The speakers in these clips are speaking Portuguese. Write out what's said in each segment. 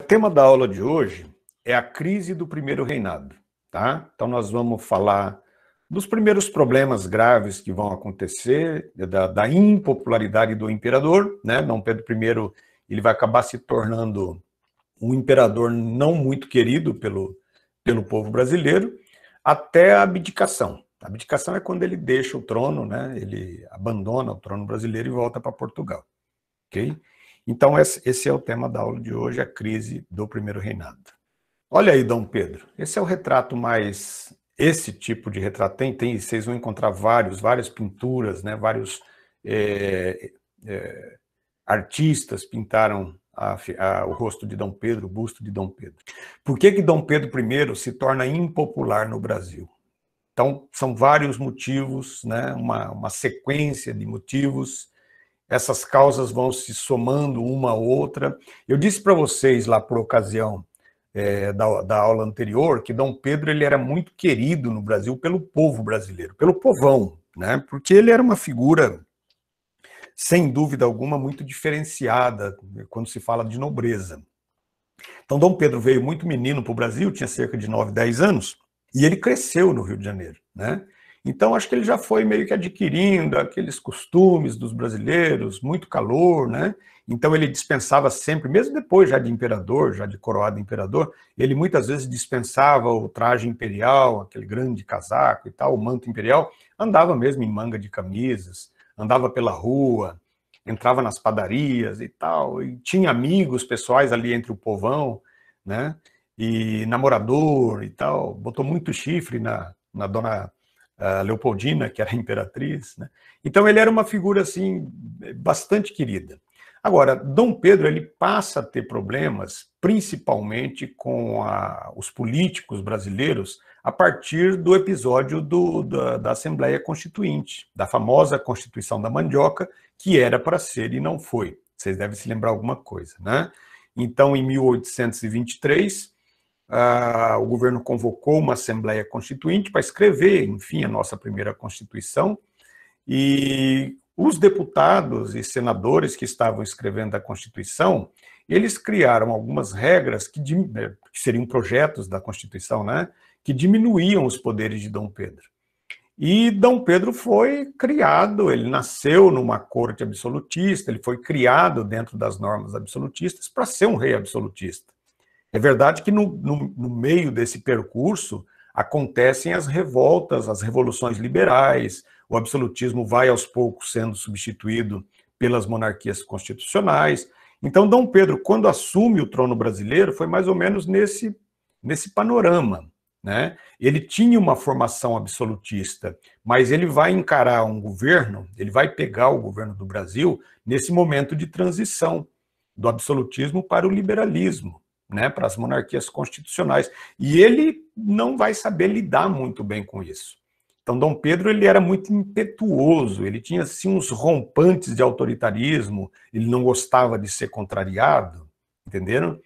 O tema da aula de hoje é a crise do primeiro reinado, tá? Então nós vamos falar dos primeiros problemas graves que vão acontecer, da, da impopularidade do imperador, né? Dom Pedro I, ele vai acabar se tornando um imperador não muito querido pelo, pelo povo brasileiro, até a abdicação. A abdicação é quando ele deixa o trono, né? Ele abandona o trono brasileiro e volta para Portugal, ok? Então, esse é o tema da aula de hoje, a crise do primeiro reinado. Olha aí, Dom Pedro, esse é o retrato mais... Esse tipo de retrato tem, tem vocês vão encontrar vários, várias pinturas, né, vários é, é, artistas pintaram a, a, o rosto de Dom Pedro, o busto de Dom Pedro. Por que, que Dom Pedro I se torna impopular no Brasil? Então, são vários motivos, né? uma, uma sequência de motivos essas causas vão se somando uma a outra. Eu disse para vocês lá por ocasião é, da, da, aula anterior que Dom Pedro ele era muito querido no Brasil pelo povo brasileiro, pelo povão, né? Porque ele era uma figura sem dúvida alguma muito diferenciada né, quando se fala de nobreza. Então Dom Pedro veio muito menino para o Brasil, tinha cerca de 9, 10 anos, e ele cresceu no Rio de Janeiro, né? Então, acho que ele já foi meio que adquirindo aqueles costumes dos brasileiros, muito calor, né? Então, ele dispensava sempre, mesmo depois já de imperador, já de coroado imperador, ele muitas vezes dispensava o traje imperial, aquele grande casaco e tal, o manto imperial, andava mesmo em manga de camisas, andava pela rua, entrava nas padarias e tal, e tinha amigos pessoais ali entre o povão, né? E namorador e tal, botou muito chifre na, na dona a Leopoldina, que era imperatriz. Né? Então ele era uma figura assim bastante querida. Agora, Dom Pedro ele passa a ter problemas, principalmente com a, os políticos brasileiros, a partir do episódio do, da, da Assembleia Constituinte, da famosa Constituição da Mandioca, que era para ser e não foi. Vocês devem se lembrar alguma coisa, né? Então, em 1823, ah, o governo convocou uma Assembleia Constituinte para escrever, enfim, a nossa primeira Constituição, e os deputados e senadores que estavam escrevendo a Constituição, eles criaram algumas regras que, né, que seriam projetos da Constituição, né, que diminuíam os poderes de Dom Pedro. E Dom Pedro foi criado, ele nasceu numa corte absolutista, ele foi criado dentro das normas absolutistas para ser um rei absolutista. É verdade que no, no, no meio desse percurso acontecem as revoltas, as revoluções liberais, o absolutismo vai aos poucos sendo substituído pelas monarquias constitucionais. Então, Dom Pedro, quando assume o trono brasileiro, foi mais ou menos nesse, nesse panorama. Né? Ele tinha uma formação absolutista, mas ele vai encarar um governo, ele vai pegar o governo do Brasil nesse momento de transição do absolutismo para o liberalismo né, para as monarquias constitucionais. E ele não vai saber lidar muito bem com isso. Então, Dom Pedro ele era muito impetuoso, ele tinha assim, uns rompantes de autoritarismo, ele não gostava de ser contrariado, entenderam?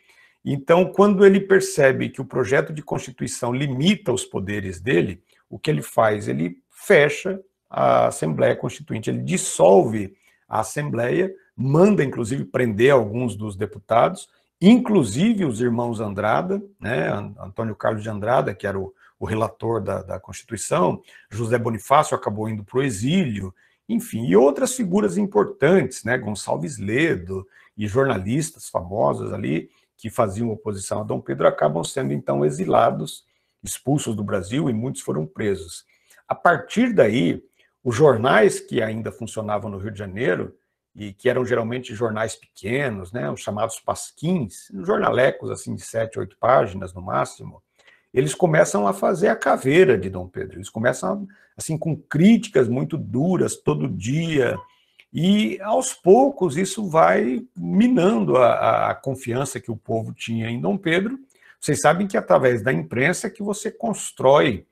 Então, quando ele percebe que o projeto de Constituição limita os poderes dele, o que ele faz? Ele fecha a Assembleia Constituinte, ele dissolve a Assembleia, manda inclusive prender alguns dos deputados inclusive os irmãos Andrada, né, Antônio Carlos de Andrada, que era o, o relator da, da, Constituição, José Bonifácio acabou indo para o exílio, enfim, e outras figuras importantes, né, Gonçalves Ledo e jornalistas famosos ali que faziam oposição a Dom Pedro acabam sendo então exilados, expulsos do Brasil e muitos foram presos. A partir daí, os jornais que ainda funcionavam no Rio de Janeiro e que eram geralmente jornais pequenos, né, os chamados pasquins, jornalecos assim de sete, oito páginas no máximo, eles começam a fazer a caveira de Dom Pedro. Eles começam assim com críticas muito duras todo dia e aos poucos isso vai minando a, a confiança que o povo tinha em Dom Pedro. Vocês sabem que é através da imprensa que você constrói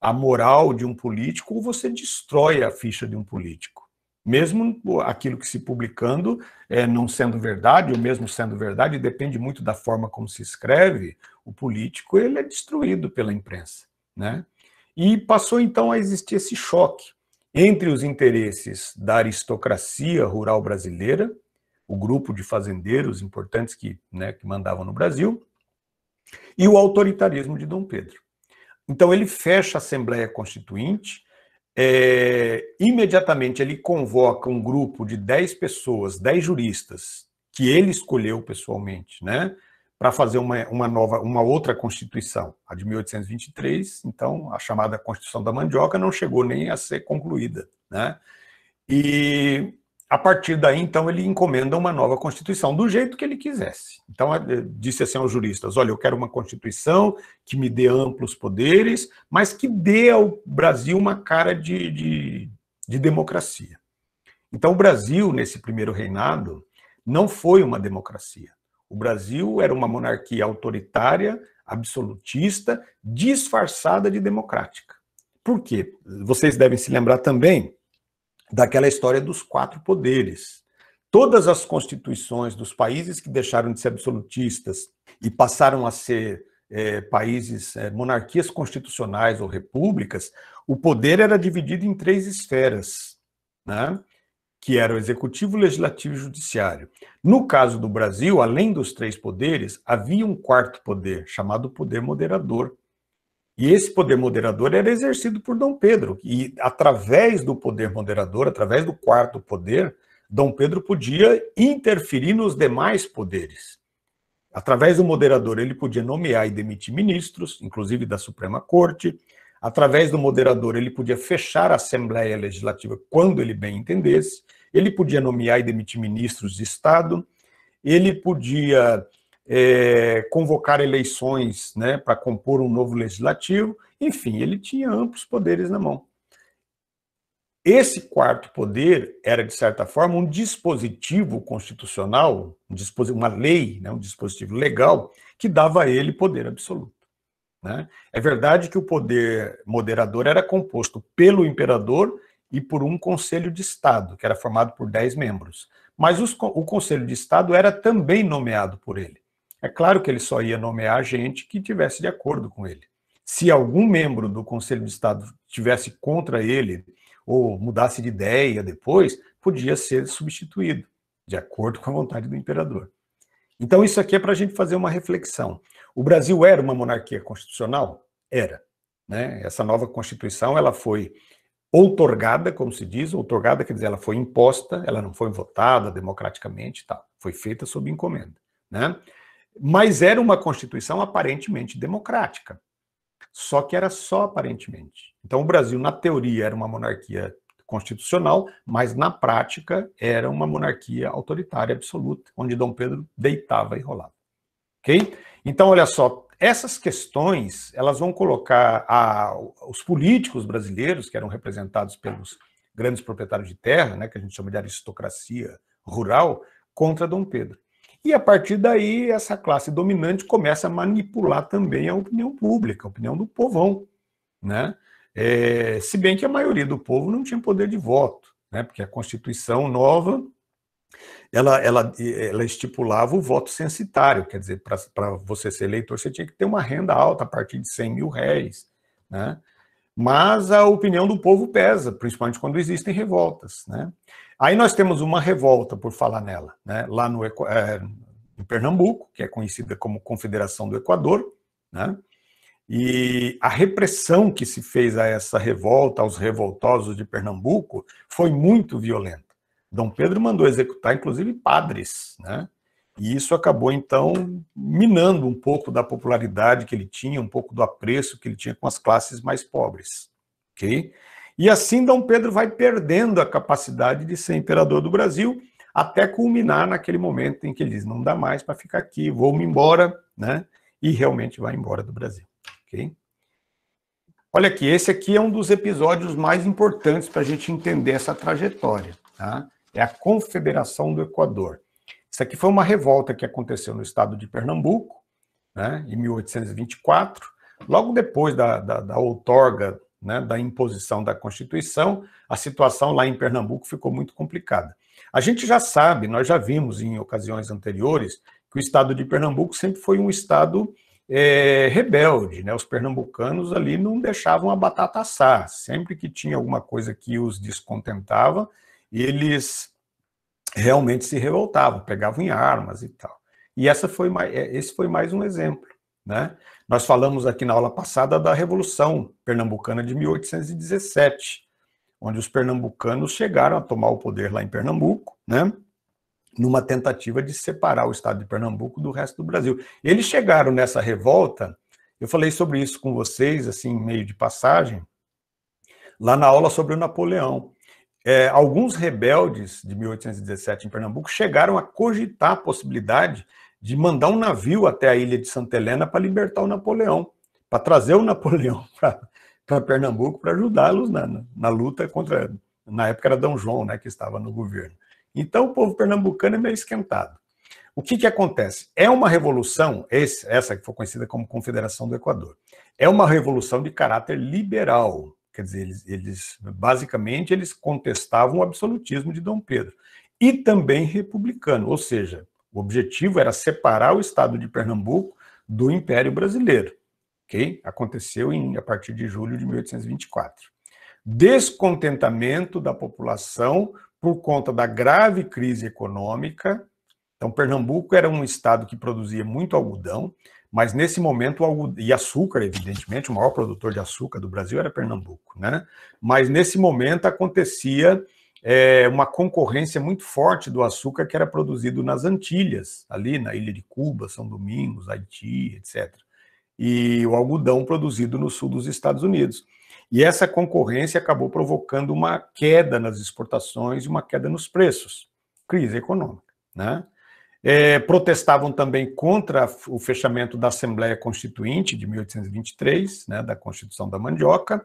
a moral de um político ou você destrói a ficha de um político mesmo aquilo que se publicando é, não sendo verdade, ou mesmo sendo verdade, depende muito da forma como se escreve, o político ele é destruído pela imprensa. Né? E passou então a existir esse choque entre os interesses da aristocracia rural brasileira, o grupo de fazendeiros importantes que, né, que mandavam no Brasil, e o autoritarismo de Dom Pedro. Então ele fecha a Assembleia Constituinte, é, imediatamente ele convoca um grupo de 10 pessoas, 10 juristas, que ele escolheu pessoalmente, né, para fazer uma, uma, nova, uma outra Constituição, a de 1823. Então, a chamada Constituição da Mandioca não chegou nem a ser concluída. Né? E a partir daí, então, ele encomenda uma nova Constituição, do jeito que ele quisesse. Então, disse assim aos juristas: olha, eu quero uma Constituição que me dê amplos poderes, mas que dê ao Brasil uma cara de, de, de democracia. Então, o Brasil, nesse primeiro reinado, não foi uma democracia. O Brasil era uma monarquia autoritária, absolutista, disfarçada de democrática. Por quê? Vocês devem se lembrar também daquela história dos quatro poderes. Todas as constituições dos países que deixaram de ser absolutistas e passaram a ser é, países, é, monarquias constitucionais ou repúblicas, o poder era dividido em três esferas, né? que era o executivo, legislativo e judiciário. No caso do Brasil, além dos três poderes, havia um quarto poder, chamado poder moderador, e esse poder moderador era exercido por Dom Pedro, e através do poder moderador, através do quarto poder, Dom Pedro podia interferir nos demais poderes. Através do moderador, ele podia nomear e demitir ministros, inclusive da Suprema Corte. Através do moderador, ele podia fechar a Assembleia Legislativa quando ele bem entendesse. Ele podia nomear e demitir ministros de Estado. Ele podia é, convocar eleições né, para compor um novo legislativo, enfim, ele tinha amplos poderes na mão. Esse quarto poder era, de certa forma, um dispositivo constitucional, um dispositivo, uma lei, né, um dispositivo legal, que dava a ele poder absoluto. Né? É verdade que o poder moderador era composto pelo imperador e por um conselho de Estado, que era formado por dez membros. Mas os, o conselho de Estado era também nomeado por ele. É claro que ele só ia nomear gente que tivesse de acordo com ele. Se algum membro do Conselho de Estado tivesse contra ele ou mudasse de ideia depois, podia ser substituído, de acordo com a vontade do imperador. Então, isso aqui é para a gente fazer uma reflexão. O Brasil era uma monarquia constitucional? Era. Né? Essa nova Constituição ela foi outorgada, como se diz, outorgada quer dizer, ela foi imposta, ela não foi votada democraticamente, tal. foi feita sob encomenda. Né? Mas era uma Constituição aparentemente democrática. Só que era só aparentemente. Então, o Brasil, na teoria, era uma monarquia constitucional, mas na prática era uma monarquia autoritária absoluta, onde Dom Pedro deitava e rolava. Ok? Então, olha só, essas questões elas vão colocar a, os políticos brasileiros, que eram representados pelos grandes proprietários de terra, né, que a gente chama de aristocracia rural, contra Dom Pedro. E a partir daí, essa classe dominante começa a manipular também a opinião pública, a opinião do povão. Né? É, se bem que a maioria do povo não tinha poder de voto, né? porque a Constituição nova ela, ela, ela estipulava o voto censitário, quer dizer, para você ser eleitor, você tinha que ter uma renda alta a partir de 100 mil réis. Né? Mas a opinião do povo pesa, principalmente quando existem revoltas. Né? Aí nós temos uma revolta, por falar nela, né? lá no, é, Pernambuco, que é conhecida como Confederação do Equador, né? E a repressão que se fez a essa revolta, aos revoltosos de Pernambuco, foi muito violenta. Dom Pedro mandou executar, inclusive, padres, né? E isso acabou, então, minando um pouco da popularidade que ele tinha, um pouco do apreço que ele tinha com as classes mais pobres, ok? E assim Dom Pedro vai perdendo a capacidade de ser imperador do Brasil, até culminar naquele momento em que ele diz: não dá mais para ficar aqui, vou-me embora, né? E realmente vai embora do Brasil. Ok? Olha aqui, esse aqui é um dos episódios mais importantes para a gente entender essa trajetória. Tá? É a Confederação do Equador. Isso aqui foi uma revolta que aconteceu no estado de Pernambuco, né, em 1824, logo depois da, da, da outorga né, da imposição da Constituição, a situação lá em Pernambuco ficou muito complicada. A gente já sabe, nós já vimos em ocasiões anteriores, que o estado de Pernambuco sempre foi um estado é, rebelde. Né? Os pernambucanos ali não deixavam a batata assar. Sempre que tinha alguma coisa que os descontentava, eles realmente se revoltavam, pegavam em armas e tal. E essa foi mais, é, esse foi mais um exemplo. Né? Nós falamos aqui na aula passada da Revolução Pernambucana de 1817, onde os pernambucanos chegaram a tomar o poder lá em Pernambuco, né? numa tentativa de separar o estado de Pernambuco do resto do Brasil. Eles chegaram nessa revolta, eu falei sobre isso com vocês, assim, meio de passagem, lá na aula sobre o Napoleão. É, alguns rebeldes de 1817 em Pernambuco chegaram a cogitar a possibilidade de mandar um navio até a ilha de Santa Helena para libertar o Napoleão, para trazer o Napoleão para Pernambuco para ajudá-los na, na, luta contra. Na época era Dom João né, que estava no governo. Então o povo pernambucano é meio esquentado. O que, que acontece? É uma revolução, esse, essa que foi conhecida como Confederação do Equador, é uma revolução de caráter liberal. Quer dizer, eles, eles basicamente eles contestavam o absolutismo de Dom Pedro e também republicano, ou seja, o objetivo era separar o estado de Pernambuco do Império Brasileiro. Okay? Aconteceu em, a partir de julho de 1824. Descontentamento da população por conta da grave crise econômica. Então, Pernambuco era um estado que produzia muito algodão, mas nesse momento, e açúcar, evidentemente, o maior produtor de açúcar do Brasil era Pernambuco, né? Mas nesse momento acontecia é, uma concorrência muito forte do açúcar que era produzido nas Antilhas, ali na ilha de Cuba, São Domingos, Haiti, etc. E o algodão produzido no sul dos Estados Unidos. E essa concorrência acabou provocando uma queda nas exportações e uma queda nos preços, crise econômica. Né? É, protestavam também contra o fechamento da Assembleia Constituinte de 1823, né, da Constituição da Mandioca,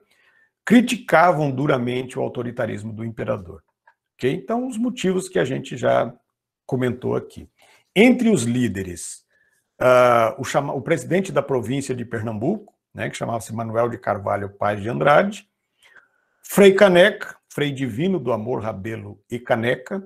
criticavam duramente o autoritarismo do imperador. Então, os motivos que a gente já comentou aqui. Entre os líderes, uh, o, chama, o, presidente da província de Pernambuco, né, que chamava-se Manuel de Carvalho Paz de Andrade, Frei Caneca, Frei Divino do Amor, Rabelo e Caneca.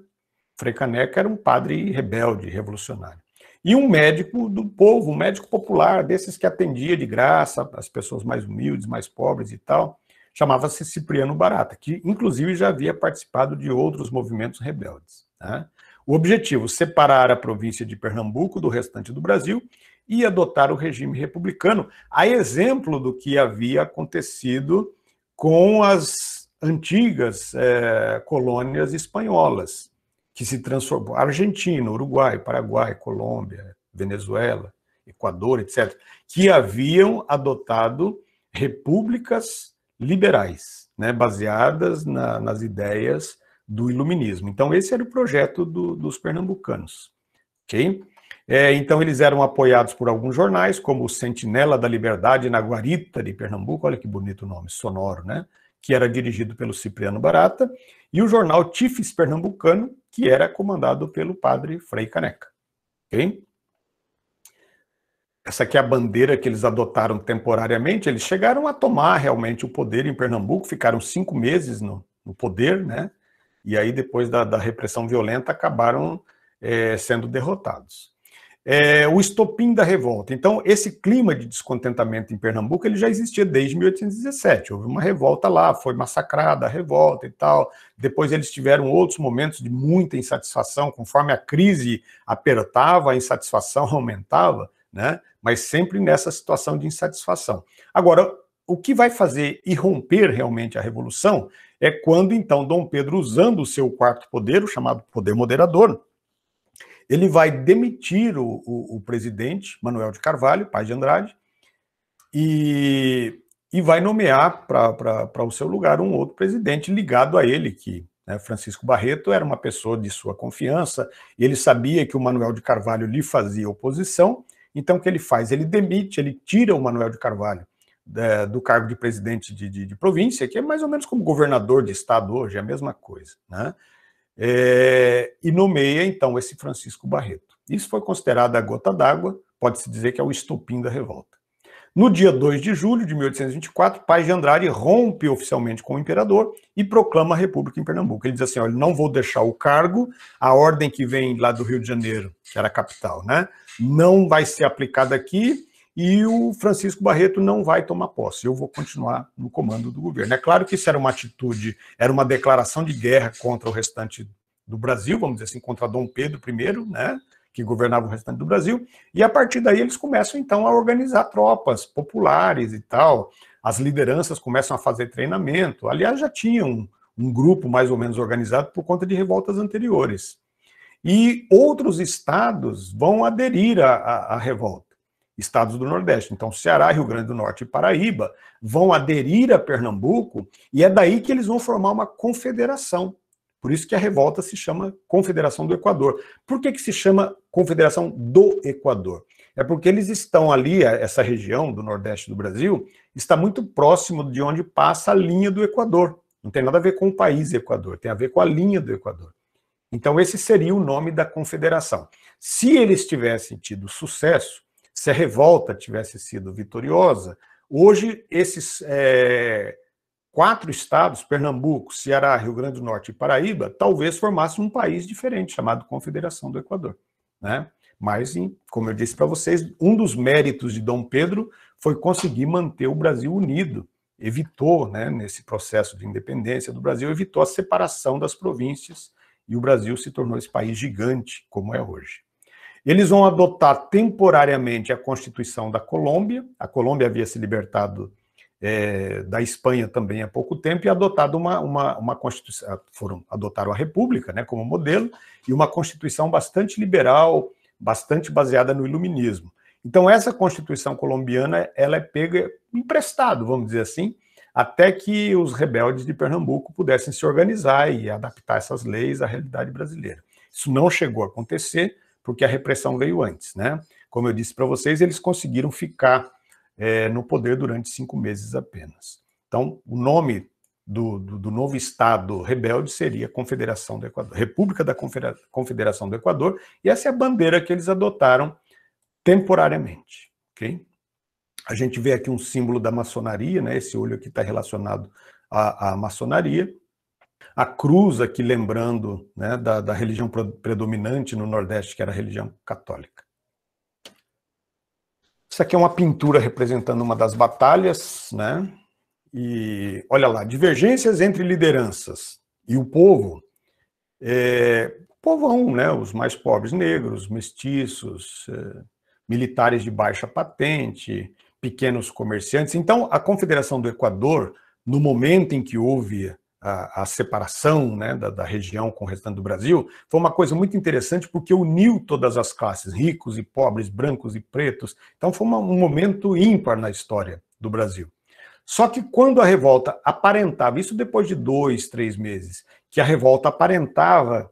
Frei Caneca era um padre rebelde, revolucionário. E um médico do povo, um médico popular, desses que atendia de graça as pessoas mais humildes, mais pobres e tal, chamava-se Cipriano Barata, que inclusive já havia participado de outros movimentos rebeldes. Né? O objetivo, separar a província de Pernambuco do restante do Brasil e adotar o regime republicano, a exemplo do que havia acontecido com as antigas é, colônias espanholas, que se transformou, Argentina, Uruguai, Paraguai, Colômbia, Venezuela, Equador, etc., que haviam adotado repúblicas liberais, né, baseadas na, nas ideias do iluminismo. Então, esse era o projeto do, dos pernambucanos. Okay? É, então, eles eram apoiados por alguns jornais, como o Sentinela da Liberdade na Guarita de Pernambuco, olha que bonito nome, sonoro, né? Que era dirigido pelo Cipriano Barata, e o jornal Tifes Pernambucano, que era comandado pelo padre Frei Caneca. Okay? essa aqui é a bandeira que eles adotaram temporariamente. Eles chegaram a tomar realmente o poder em Pernambuco, ficaram cinco meses no, no poder, né? E aí, depois da, da repressão violenta, acabaram é, sendo derrotados. É, o estopim da revolta. Então, esse clima de descontentamento em Pernambuco ele já existia desde 1817. Houve uma revolta lá, foi massacrada a revolta e tal. Depois eles tiveram outros momentos de muita insatisfação, conforme a crise apertava, a insatisfação aumentava, né? mas sempre nessa situação de insatisfação. Agora, o que vai fazer irromper realmente a revolução é quando então Dom Pedro, usando o seu quarto poder, o chamado poder moderador, ele vai demitir o, o, o presidente Manuel de Carvalho, pai de Andrade, e, e vai nomear para o seu lugar um outro presidente ligado a ele, que né, Francisco Barreto era uma pessoa de sua confiança, ele sabia que o Manuel de Carvalho lhe fazia oposição, então, o que ele faz? Ele demite, ele tira o Manuel de Carvalho é, do cargo de presidente de, de, de, província, que é mais ou menos como governador de estado hoje, é a mesma coisa, né? É, e nomeia, então, esse Francisco Barreto. Isso foi considerado a gota d'água, pode-se dizer que é o estopim da revolta. No dia 2 de julho de 1824, Paz de Andrade rompe oficialmente com o imperador e proclama a República em Pernambuco. Ele diz assim: olha, não vou deixar o cargo, a ordem que vem lá do Rio de Janeiro, que era a capital, né? não vai ser aplicada aqui e o Francisco Barreto não vai tomar posse. Eu vou continuar no comando do governo. É claro que isso era uma atitude, era uma declaração de guerra contra o restante do Brasil, vamos dizer assim, contra Dom Pedro I, né, que governava o restante do Brasil, e a partir daí eles começam então a organizar tropas populares e tal. As lideranças começam a fazer treinamento. Aliás, já tinham um, um grupo mais ou menos organizado por conta de revoltas anteriores. E outros estados vão aderir à, à, à revolta. Estados do Nordeste. Então, Ceará, Rio Grande do Norte e Paraíba vão aderir a Pernambuco, e é daí que eles vão formar uma confederação. Por isso que a revolta se chama Confederação do Equador. Por que, que se chama Confederação do Equador? É porque eles estão ali, é, essa região do Nordeste do Brasil, está muito próximo de onde passa a linha do Equador. Não tem nada a ver com o país Equador, tem a ver com a linha do Equador. Então, esse seria o nome da confederação. Se eles tivessem tido sucesso, se a revolta tivesse sido vitoriosa, hoje esses é, quatro estados, Pernambuco, Ceará, Rio Grande do Norte e Paraíba, talvez formassem um país diferente, chamado Confederação do Equador. Né? Mas, como eu disse para vocês, um dos méritos de Dom Pedro foi conseguir manter o Brasil unido. Evitou, né, nesse processo de independência do Brasil, evitou a separação das províncias e o Brasil se tornou esse país gigante como é hoje. Eles vão adotar temporariamente a Constituição da Colômbia. A Colômbia havia se libertado é, da Espanha também há pouco tempo e adotado uma, uma, uma Constituição. Ah, foram, adotaram a República né, como modelo e uma Constituição bastante liberal, bastante baseada no Iluminismo. Então, essa Constituição colombiana ela é pega emprestado, vamos dizer assim, até que os rebeldes de Pernambuco pudessem se organizar e adaptar essas leis à realidade brasileira. Isso não chegou a acontecer, porque a repressão veio antes. Né? Como eu disse para vocês, eles conseguiram ficar é, no poder durante cinco meses apenas. Então, o nome do, do, do, novo Estado rebelde seria Confederação do Equador, República da Confedera Confederação do Equador, e essa é a bandeira que eles adotaram temporariamente. ok? A gente vê aqui um símbolo da maçonaria, né? Esse olho aqui está relacionado à, à, maçonaria. A cruz aqui lembrando né, da, da religião predominante no Nordeste, que era a religião católica. Isso aqui é uma pintura representando uma das batalhas, né? E olha lá, divergências entre lideranças e o povo. É, povão, é né? Os mais pobres negros, mestiços, é, militares de baixa patente, pequenos comerciantes. Então, a Confederação do Equador, no momento em que houve a, a separação né, da, da, região com o restante do Brasil, foi uma coisa muito interessante porque uniu todas as classes, ricos e pobres, brancos e pretos. Então, foi uma, um momento ímpar na história do Brasil. Só que quando a revolta aparentava, isso depois de dois, três meses, que a revolta aparentava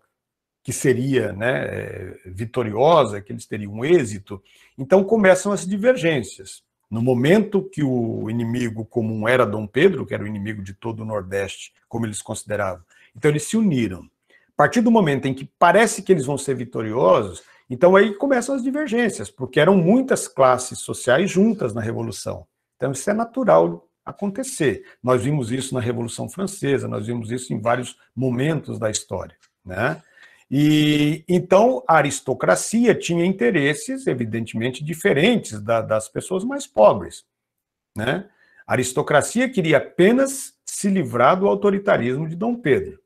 que seria né, eh, vitoriosa, que eles teriam um êxito, então começam as divergências. No momento que o inimigo comum era Dom Pedro, que era o inimigo de todo o Nordeste, como eles consideravam, então eles se uniram. A partir do momento em que parece que eles vão ser vitoriosos, então aí começam as divergências, porque eram muitas classes sociais juntas na Revolução. Então isso é natural acontecer. Nós vimos isso na Revolução Francesa, nós vimos isso em vários momentos da história. Né? E então a aristocracia tinha interesses, evidentemente, diferentes da, das pessoas mais pobres. Né? A aristocracia queria apenas se livrar do autoritarismo de Dom Pedro,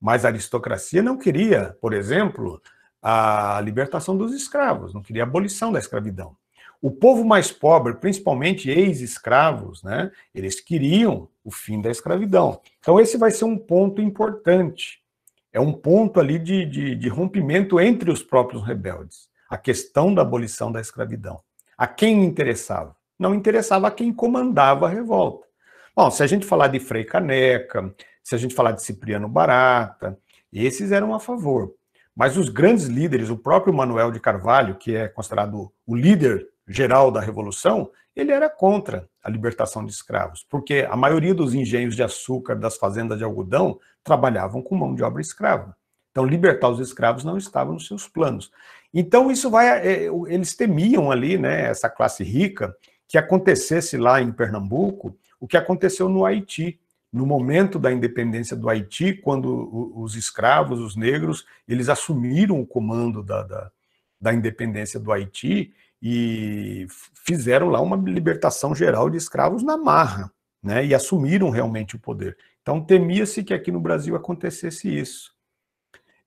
mas a aristocracia não queria, por exemplo, a libertação dos escravos, não queria a abolição da escravidão. O povo mais pobre, principalmente ex-escravos, né, eles queriam o fim da escravidão. Então, esse vai ser um ponto importante é um ponto ali de, de, de rompimento entre os próprios rebeldes. A questão da abolição da escravidão. A quem interessava? Não interessava a quem comandava a revolta. Bom, se a gente falar de Frei Caneca, se a gente falar de Cipriano Barata, esses eram a favor. Mas os grandes líderes, o próprio Manuel de Carvalho, que é considerado o líder geral da Revolução, ele era contra a libertação de escravos, porque a maioria dos engenhos de açúcar, das fazendas de algodão, trabalhavam com mão de obra escrava. Então, libertar os escravos não estava nos seus planos. Então, isso vai. É, é, eles temiam ali, né, essa classe rica, que acontecesse lá em Pernambuco o que aconteceu no Haiti, no momento da independência do Haiti, quando os escravos, os negros, eles assumiram o comando da, da, da independência do Haiti e fizeram lá uma libertação geral de escravos na marra né, e assumiram realmente o poder. Então temia-se que aqui no Brasil acontecesse isso.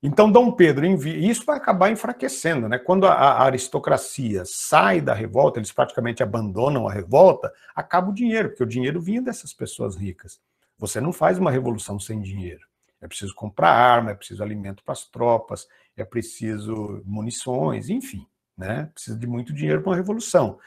Então Dom Pedro envia, isso vai acabar enfraquecendo, né? Quando a, a aristocracia sai da revolta, eles praticamente abandonam a revolta, acaba o dinheiro, porque o dinheiro vinha dessas pessoas ricas. Você não faz uma revolução sem dinheiro. É preciso comprar arma, é preciso alimento para as tropas, é preciso munições, enfim, né? Precisa de muito dinheiro para uma revolução.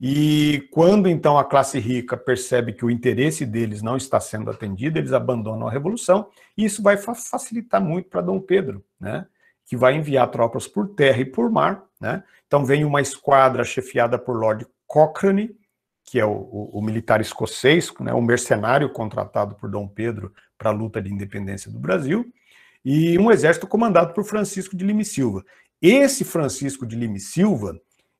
E quando então a classe rica percebe que o interesse deles não está sendo atendido, eles abandonam a revolução, e isso vai facilitar muito para Dom Pedro, né? que vai enviar tropas por terra e por mar. Né? Então vem uma esquadra chefiada por Lord Cochrane, que é o, o, o militar escocês, né? um mercenário contratado por Dom Pedro para a luta de independência do Brasil, e um exército comandado por Francisco de Lima Silva. Esse Francisco de Lima Silva,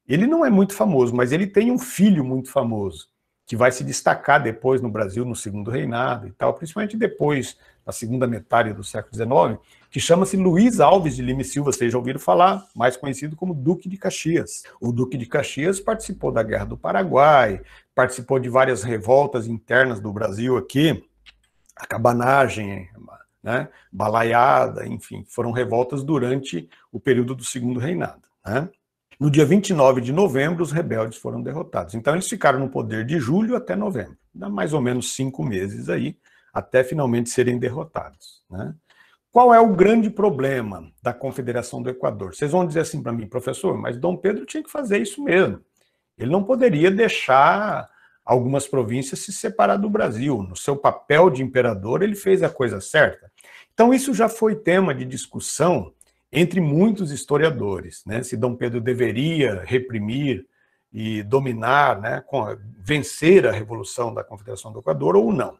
ele não é muito famoso, mas ele tem um filho muito famoso, que vai se destacar depois no Brasil, no segundo reinado e tal, principalmente depois, na segunda metade do século XIX, que chama-se Luiz Alves de Lima e Silva, vocês já ouviram falar, mais conhecido como Duque de Caxias. O Duque de Caxias participou da Guerra do Paraguai, participou de várias revoltas internas do Brasil aqui, a cabanagem, né, balaiada, enfim, foram revoltas durante o período do segundo reinado. Né? No dia 29 de novembro, os rebeldes foram derrotados. Então, eles ficaram no poder de julho até novembro. Dá mais ou menos cinco meses aí, até finalmente serem derrotados. Né? Qual é o grande problema da Confederação do Equador? Vocês vão dizer assim para mim, professor, mas Dom Pedro tinha que fazer isso mesmo. Ele não poderia deixar algumas províncias se separar do Brasil. No seu papel de imperador, ele fez a coisa certa. Então, isso já foi tema de discussão entre muitos historiadores, né? Se Dom Pedro deveria reprimir e dominar, né, vencer a revolução da Confederação do Equador ou não.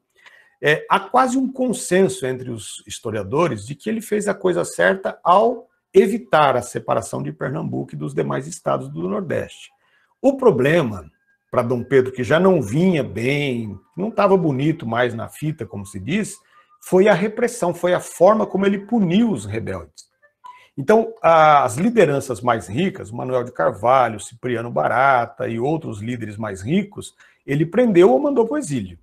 É, há quase um consenso entre os historiadores de que ele fez a coisa certa ao evitar a separação de Pernambuco e dos demais estados do Nordeste. O problema para Dom Pedro, que já não vinha bem, não estava bonito mais na fita, como se diz, foi a repressão, foi a forma como ele puniu os rebeldes. Então, as lideranças mais ricas, Manuel de Carvalho, Cipriano Barata e outros líderes mais ricos, ele prendeu ou mandou para o exílio.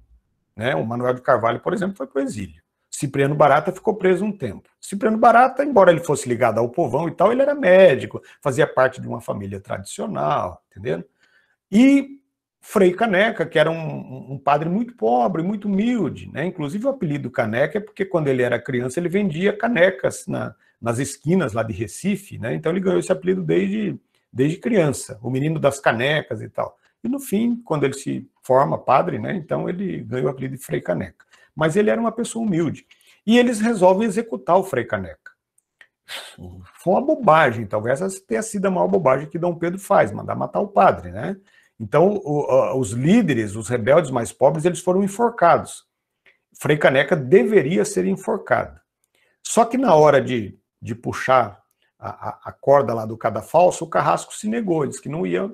Né? O Manuel de Carvalho, por exemplo, foi para o exílio. Cipriano Barata ficou preso um tempo. Cipriano Barata, embora ele fosse ligado ao povão e tal, ele era médico, fazia parte de uma família tradicional, entendeu? E Frei Caneca, que era um, um padre muito pobre, muito humilde, né? Inclusive o apelido Caneca é porque quando ele era criança ele vendia canecas na, nas esquinas lá de Recife, né? Então ele ganhou esse apelido desde, desde criança, o menino das canecas e tal. E no fim, quando ele se forma padre, né? Então ele ganhou o apelido de Frei Caneca. Mas ele era uma pessoa humilde. E eles resolvem executar o Frei Caneca. Foi uma bobagem, talvez essa tenha sido a maior bobagem que Dom Pedro faz, mandar matar o padre, né? Então, os líderes, os rebeldes mais pobres, eles foram enforcados. Frei Caneca deveria ser enforcado. Só que na hora de de puxar a, a, corda lá do cadafalso, o Carrasco se negou, disse que não ia,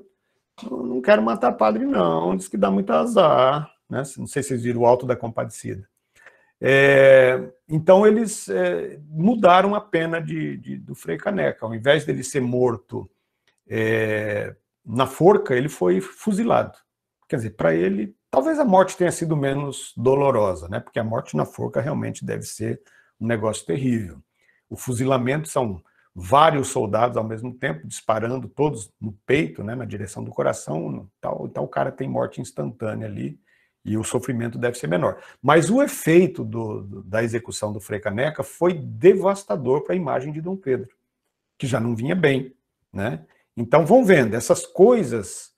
não quero matar padre não, disse que dá muito azar, né? não sei se vocês viram o Alto da Compadecida. É, então eles é, mudaram a pena de, de, do Frei Caneca, ao invés dele ser morto é, na forca, ele foi fuzilado. Quer dizer, para ele, talvez a morte tenha sido menos dolorosa, né? porque a morte na forca realmente deve ser um negócio terrível o fuzilamento são vários soldados ao mesmo tempo, disparando todos no peito, né, na direção do coração, tal, então o cara tem morte instantânea ali e o sofrimento deve ser menor. Mas o efeito do, do, da execução do Frei Caneca foi devastador para a imagem de Dom Pedro, que já não vinha bem, né? Então vão vendo, essas coisas,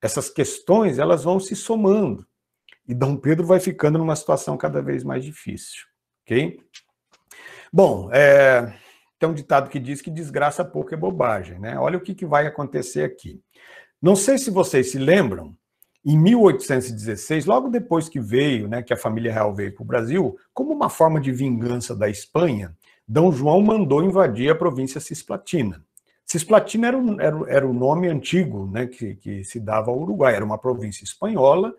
essas questões, elas vão se somando. E Dom Pedro vai ficando numa situação cada vez mais difícil, ok? Bom, é, tem um ditado que diz que desgraça pouco é bobagem, né? Olha o que, que vai acontecer aqui. Não sei se vocês se lembram, em 1816, logo depois que veio, né, que a família real veio para o Brasil, como uma forma de vingança da Espanha, D. João mandou invadir a província cisplatina. Cisplatina era, era, era o nome antigo né, que, que se dava ao Uruguai, era uma província espanhola,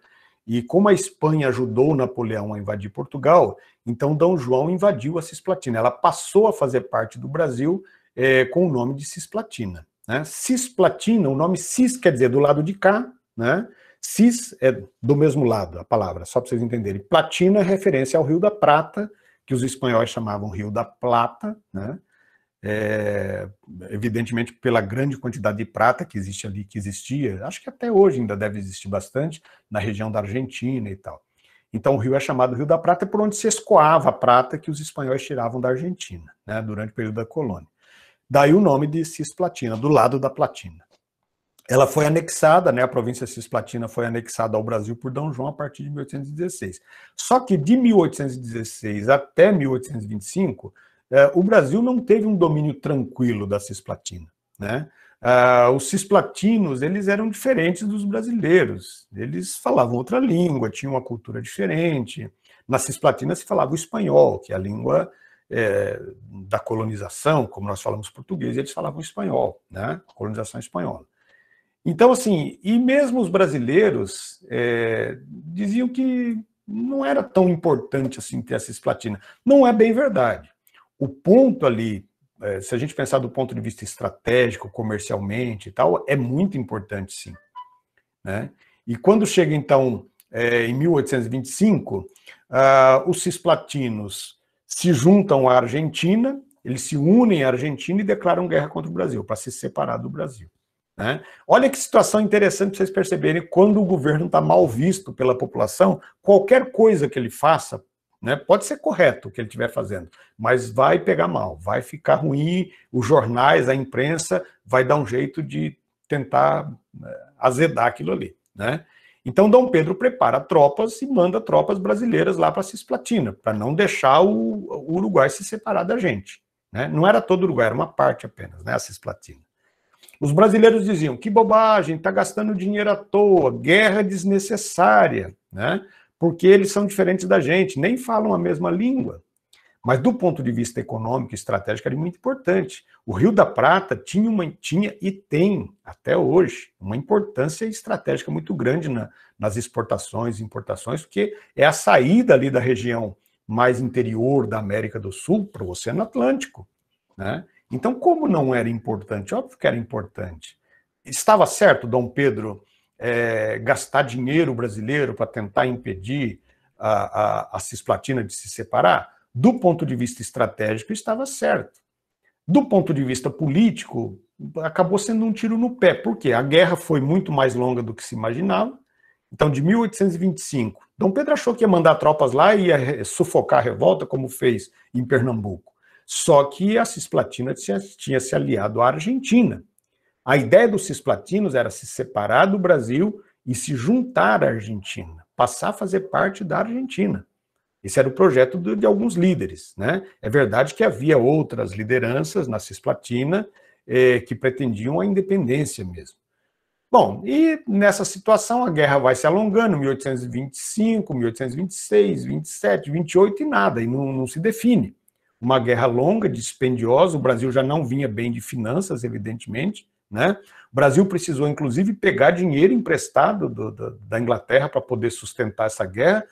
e como a Espanha ajudou Napoleão a invadir Portugal, então, Dom João invadiu a cisplatina. Ela passou a fazer parte do Brasil é, com o nome de cisplatina. Né? Cisplatina, o nome cis quer dizer do lado de cá, né? Cis é do mesmo lado, a palavra, só para vocês entenderem. Platina é referência ao Rio da Prata, que os espanhóis chamavam Rio da Plata, né? É, evidentemente pela grande quantidade de prata que existe ali, que existia, acho que até hoje ainda deve existir bastante, na região da Argentina e tal. Então o rio é chamado Rio da Prata por onde se escoava a prata que os espanhóis tiravam da Argentina, né, durante o período da colônia. Daí o nome de Cisplatina, do lado da platina. Ela foi anexada, né, a província Cisplatina foi anexada ao Brasil por D. João a partir de 1816. Só que de 1816 até 1825, eh, o Brasil não teve um domínio tranquilo da Cisplatina, né? Uh, os cisplatinos, eles eram diferentes dos brasileiros. Eles falavam outra língua, tinham uma cultura diferente. Na cisplatina se falava o espanhol, que é a língua é, da colonização, como nós falamos português, eles falavam espanhol, né? colonização espanhola. Então, assim, e mesmo os brasileiros é, diziam que não era tão importante assim ter a cisplatina. Não é bem verdade. O ponto ali é, se a gente pensar do ponto de vista estratégico, comercialmente e tal, é muito importante, sim. Né? E quando chega, então, é, em 1825, ah, os cisplatinos se juntam à Argentina, eles se unem à Argentina e declaram guerra contra o Brasil, para se separar do Brasil. Né? Olha que situação interessante para vocês perceberem, quando o governo está mal visto pela população, qualquer coisa que ele faça né? Pode ser correto o que ele estiver fazendo, mas vai pegar mal, vai ficar ruim, os jornais, a imprensa vai dar um jeito de tentar né, azedar aquilo ali. Né? Então, Dom Pedro prepara tropas e manda tropas brasileiras lá para Cisplatina, para não deixar o, Uruguai se separar da gente. Né? Não era todo o Uruguai, era uma parte apenas, né, a Cisplatina. Os brasileiros diziam: que bobagem, está gastando dinheiro à toa, guerra desnecessária. Né? porque eles são diferentes da gente, nem falam a mesma língua. Mas do ponto de vista econômico e estratégico era muito importante. O Rio da Prata tinha, uma, tinha e tem, até hoje, uma importância estratégica muito grande na, nas exportações e importações, porque é a saída ali da região mais interior da América do Sul para o Oceano Atlântico. Né? Então, como não era importante? Óbvio que era importante. Estava certo Dom Pedro é, gastar dinheiro brasileiro para tentar impedir a, a, a cisplatina de se separar, do ponto de vista estratégico, estava certo. Do ponto de vista político, acabou sendo um tiro no pé, porque a guerra foi muito mais longa do que se imaginava. Então, de 1825, Dom Pedro achou que ia mandar tropas lá e ia sufocar a revolta, como fez em Pernambuco. Só que a Cisplatina tinha se aliado à Argentina. A ideia dos cisplatinos era se separar do Brasil e se juntar à Argentina, passar a fazer parte da Argentina. Esse era o projeto de, de alguns líderes. Né? É verdade que havia outras lideranças na Cisplatina eh, que pretendiam a independência mesmo. Bom, e nessa situação a guerra vai se alongando, 1825, 1826, 27, 28 e nada, e não, não se define. Uma guerra longa, dispendiosa, o Brasil já não vinha bem de finanças, evidentemente, né? O Brasil precisou, inclusive, pegar dinheiro emprestado do, do, da Inglaterra para poder sustentar essa guerra.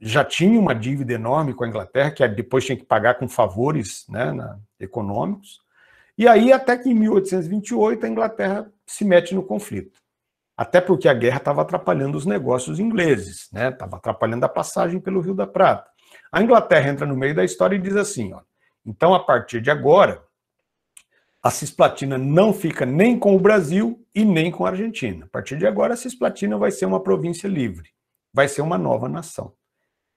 Já tinha uma dívida enorme com a Inglaterra, que depois tinha que pagar com favores né, na, econômicos. E aí, até que em 1828, a Inglaterra se mete no conflito. Até porque a guerra estava atrapalhando os negócios ingleses, né? estava né? atrapalhando a passagem pelo Rio da Prata. A Inglaterra entra no meio da história e diz assim: ó, então, a partir de agora, a cisplatina não fica nem com o Brasil e nem com a Argentina. A partir de agora, a cisplatina vai ser uma província livre, vai ser uma nova nação.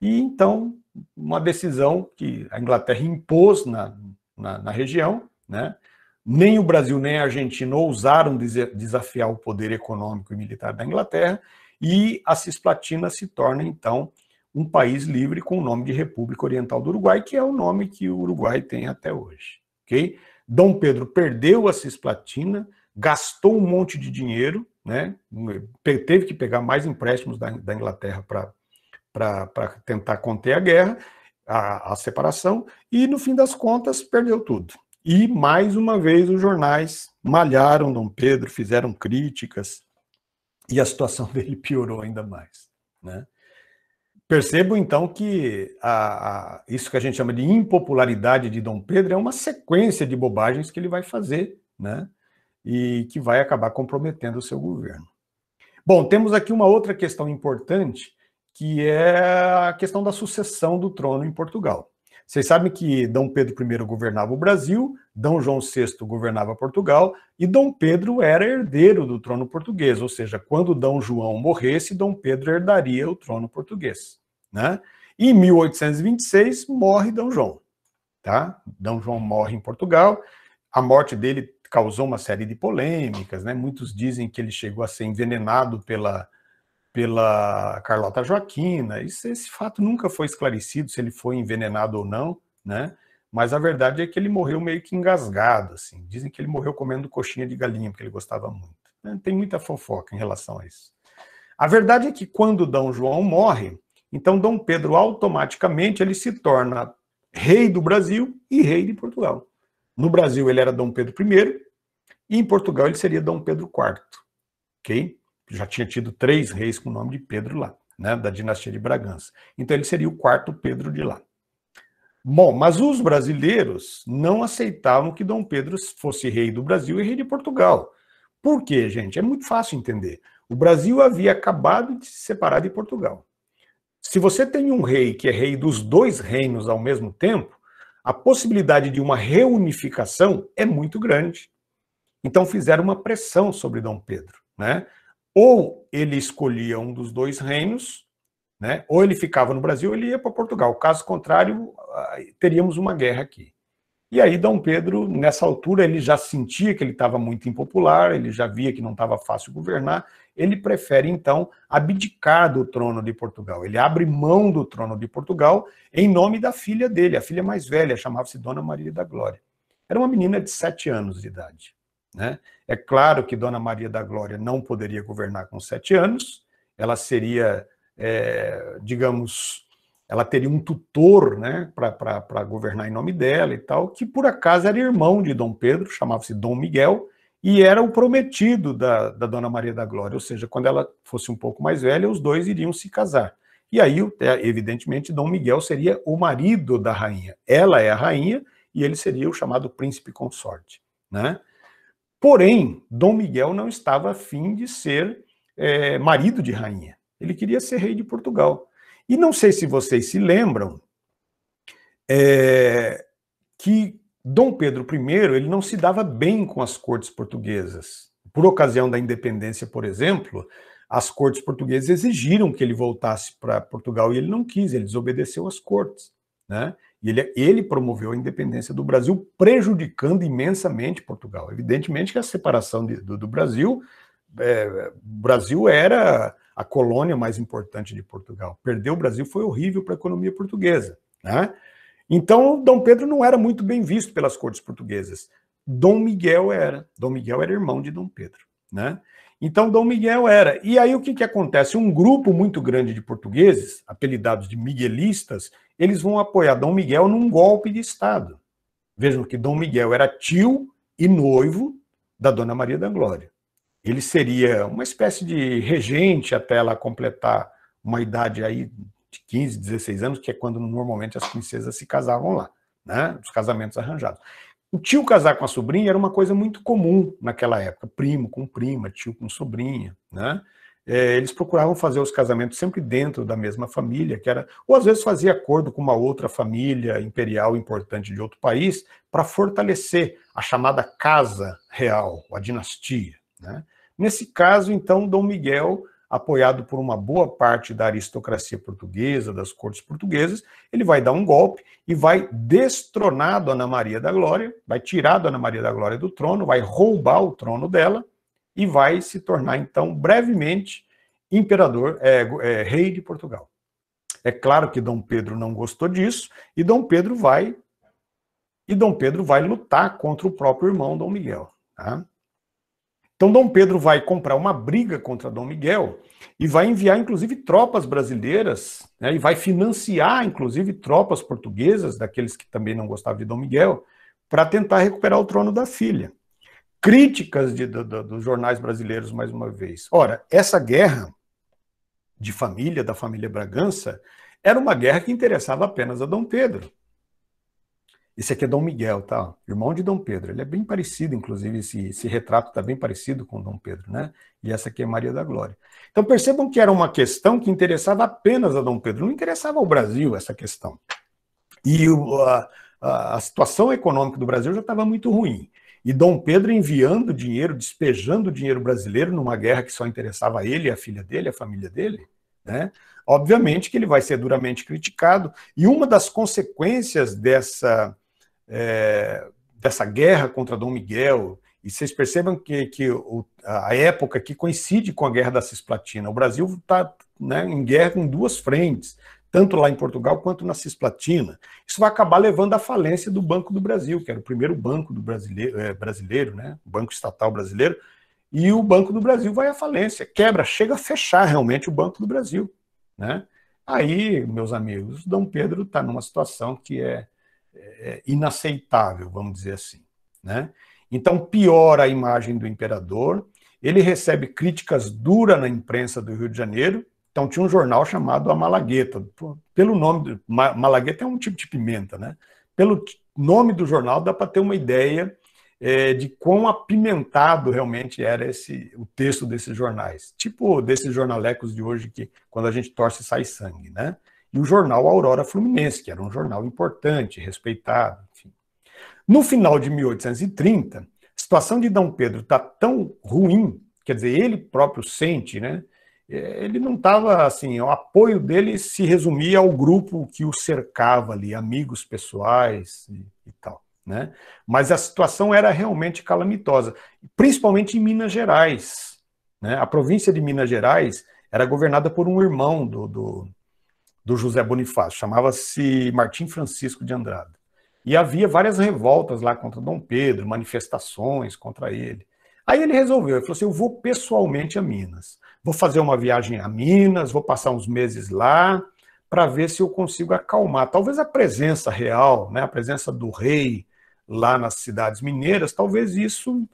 E então, uma decisão que a Inglaterra impôs na, na, na região, né? nem o Brasil nem a Argentina ousaram desafiar o poder econômico e militar da Inglaterra, e a cisplatina se torna, então, um país livre com o nome de República Oriental do Uruguai, que é o nome que o Uruguai tem até hoje. ok? Dom Pedro perdeu a cisplatina, gastou um monte de dinheiro, né? teve que pegar mais empréstimos da, Inglaterra para tentar conter a guerra, a, a separação, e no fim das contas perdeu tudo. E mais uma vez os jornais malharam Dom Pedro, fizeram críticas, e a situação dele piorou ainda mais. Né? Percebo então que a, a, isso que a gente chama de impopularidade de Dom Pedro é uma sequência de bobagens que ele vai fazer, né? E que vai acabar comprometendo o seu governo. Bom, temos aqui uma outra questão importante, que é a questão da sucessão do trono em Portugal. Vocês sabem que Dom Pedro I governava o Brasil, Dom João VI governava Portugal e Dom Pedro era herdeiro do trono português, ou seja, quando Dom João morresse, Dom Pedro herdaria o trono português. Né? E em 1826 morre Dom João. Tá? Dom João morre em Portugal, a morte dele causou uma série de polêmicas, né? muitos dizem que ele chegou a ser envenenado pela, pela Carlota Joaquina. Isso, esse fato nunca foi esclarecido se ele foi envenenado ou não, né? Mas a verdade é que ele morreu meio que engasgado, assim. Dizem que ele morreu comendo coxinha de galinha, porque ele gostava muito. Né? Tem muita fofoca em relação a isso. A verdade é que quando Dom João morre, então Dom Pedro automaticamente ele se torna rei do Brasil e rei de Portugal. No Brasil ele era Dom Pedro I e em Portugal ele seria Dom Pedro IV, ok? já tinha tido três reis com o nome de Pedro lá, né, da dinastia de Bragança. Então ele seria o quarto Pedro de lá. Bom, mas os brasileiros não aceitavam que Dom Pedro fosse rei do Brasil e rei de Portugal. Por quê, gente? É muito fácil entender. O Brasil havia acabado de se separar de Portugal. Se você tem um rei que é rei dos dois reinos ao mesmo tempo, a possibilidade de uma reunificação é muito grande. Então fizeram uma pressão sobre Dom Pedro, né? ou ele escolhia um dos dois reinos, né? ou ele ficava no Brasil ou ele ia para Portugal. Caso contrário, teríamos uma guerra aqui. E aí Dom Pedro, nessa altura, ele já sentia que ele estava muito impopular, ele já via que não estava fácil governar, ele prefere, então, abdicar do trono de Portugal. Ele abre mão do trono de Portugal em nome da filha dele, a filha mais velha, chamava-se Dona Maria da Glória. Era uma menina de sete anos de idade. Né? É claro que Dona Maria da Glória não poderia governar com sete anos, ela seria, é, digamos, ela teria um tutor né, para governar em nome dela e tal, que por acaso era irmão de Dom Pedro, chamava-se Dom Miguel, e era o prometido da, da Dona Maria da Glória, ou seja, quando ela fosse um pouco mais velha, os dois iriam se casar. E aí, é, evidentemente, Dom Miguel seria o marido da rainha. Ela é a rainha e ele seria o chamado príncipe consorte. Né? Porém, Dom Miguel não estava afim de ser é, marido de rainha. Ele queria ser rei de Portugal. E não sei se vocês se lembram é, que Dom Pedro I ele não se dava bem com as cortes portuguesas. Por ocasião da independência, por exemplo, as cortes portuguesas exigiram que ele voltasse para Portugal e ele não quis, ele desobedeceu às cortes. Né? E ele, ele promoveu a independência do Brasil, prejudicando imensamente Portugal. Evidentemente que a separação de, do, do, Brasil, é, Brasil era a colônia mais importante de Portugal. Perder o Brasil foi horrível para a economia portuguesa. Né? Então, Dom Pedro não era muito bem visto pelas cortes portuguesas. Dom Miguel era. Dom Miguel era irmão de Dom Pedro. Né? Então, Dom Miguel era. E aí o que, que acontece? Um grupo muito grande de portugueses, apelidados de miguelistas, eles vão apoiar Dom Miguel num golpe de Estado. Vejam que Dom Miguel era tio e noivo da Dona Maria da Glória. Ele seria uma espécie de regente até ela completar uma idade aí de 15, 16 anos, que é quando normalmente as princesas se casavam lá, né? Os casamentos arranjados. O tio casar com a sobrinha era uma coisa muito comum naquela época, primo com prima, tio com sobrinha, né? Eh, eles procuravam fazer os casamentos sempre dentro da mesma família, que era, ou às vezes fazia acordo com uma outra família imperial importante de outro país para fortalecer a chamada casa real, a dinastia. Né? Nesse caso, então, Dom Miguel apoiado por uma boa parte da aristocracia portuguesa, das cortes portuguesas, ele vai dar um golpe e vai destronar Dona Maria da Glória, vai tirar Dona Maria da Glória do trono, vai roubar o trono dela e vai se tornar, então, brevemente, imperador, é, é, rei de Portugal. É claro que Dom Pedro não gostou disso e Dom Pedro vai e Dom Pedro vai lutar contra o próprio irmão Dom Miguel. Tá? Então, Dom Pedro vai comprar uma briga contra Dom Miguel e vai enviar, inclusive, tropas brasileiras, né, e vai financiar, inclusive, tropas portuguesas, daqueles que também não gostavam de Dom Miguel, para tentar recuperar o trono da filha. Críticas de, dos jornais brasileiros, mais uma vez. Ora, essa guerra de família, da família Bragança, era uma guerra que interessava apenas a Dom Pedro. Esse aqui é Dom Miguel, tá? Irmão de Dom Pedro. Ele é bem parecido, inclusive, esse, esse retrato está bem parecido com Dom Pedro, né? E essa aqui é Maria da Glória. Então percebam que era uma questão que interessava apenas a Dom Pedro, não interessava ao Brasil essa questão. E o, a, a situação econômica do Brasil já estava muito ruim. E Dom Pedro enviando dinheiro, despejando dinheiro brasileiro numa guerra que só interessava a ele, a filha dele, a família dele, né? Obviamente que ele vai ser duramente criticado, e uma das consequências dessa é, dessa guerra contra Dom Miguel, e vocês percebam que, que o, a época que coincide com a Guerra da Cisplatina. O Brasil está né, em guerra em duas frentes, tanto lá em Portugal quanto na Cisplatina. Isso vai acabar levando à falência do Banco do Brasil, que era o primeiro banco do brasileiro, é, brasileiro né, banco estatal brasileiro, e o Banco do Brasil vai à falência, quebra, chega a fechar realmente o Banco do Brasil. Né? Aí, meus amigos, Dom Pedro está numa situação que é é, é inaceitável, vamos dizer assim. Né? Então, piora a imagem do imperador. Ele recebe críticas duras na imprensa do Rio de Janeiro. Então, tinha um jornal chamado A Malagueta. Pelo nome, Malagueta é um tipo de pimenta, né? Pelo nome do jornal, dá para ter uma ideia é, de quão apimentado realmente era esse o texto desses jornais. Tipo desses jornalecos de hoje que, quando a gente torce, sai sangue, né? e o jornal Aurora Fluminense, que era um jornal importante, respeitado. Enfim. No final de 1830, a situação de Dom Pedro está tão ruim, quer dizer, ele próprio sente, né? É, ele não estava assim, o apoio dele se resumia ao grupo que o cercava ali, amigos pessoais e, e tal. Né? Mas a situação era realmente calamitosa, principalmente em Minas Gerais. Né? A província de Minas Gerais era governada por um irmão do, do, do José Bonifácio, chamava-se Martim Francisco de Andrade. E havia várias revoltas lá contra Dom Pedro, manifestações contra ele. Aí ele resolveu, ele falou assim: eu vou pessoalmente a Minas, vou fazer uma viagem a Minas, vou passar uns meses lá para ver se eu consigo acalmar. Talvez a presença real, né, a presença do rei lá nas cidades mineiras, talvez isso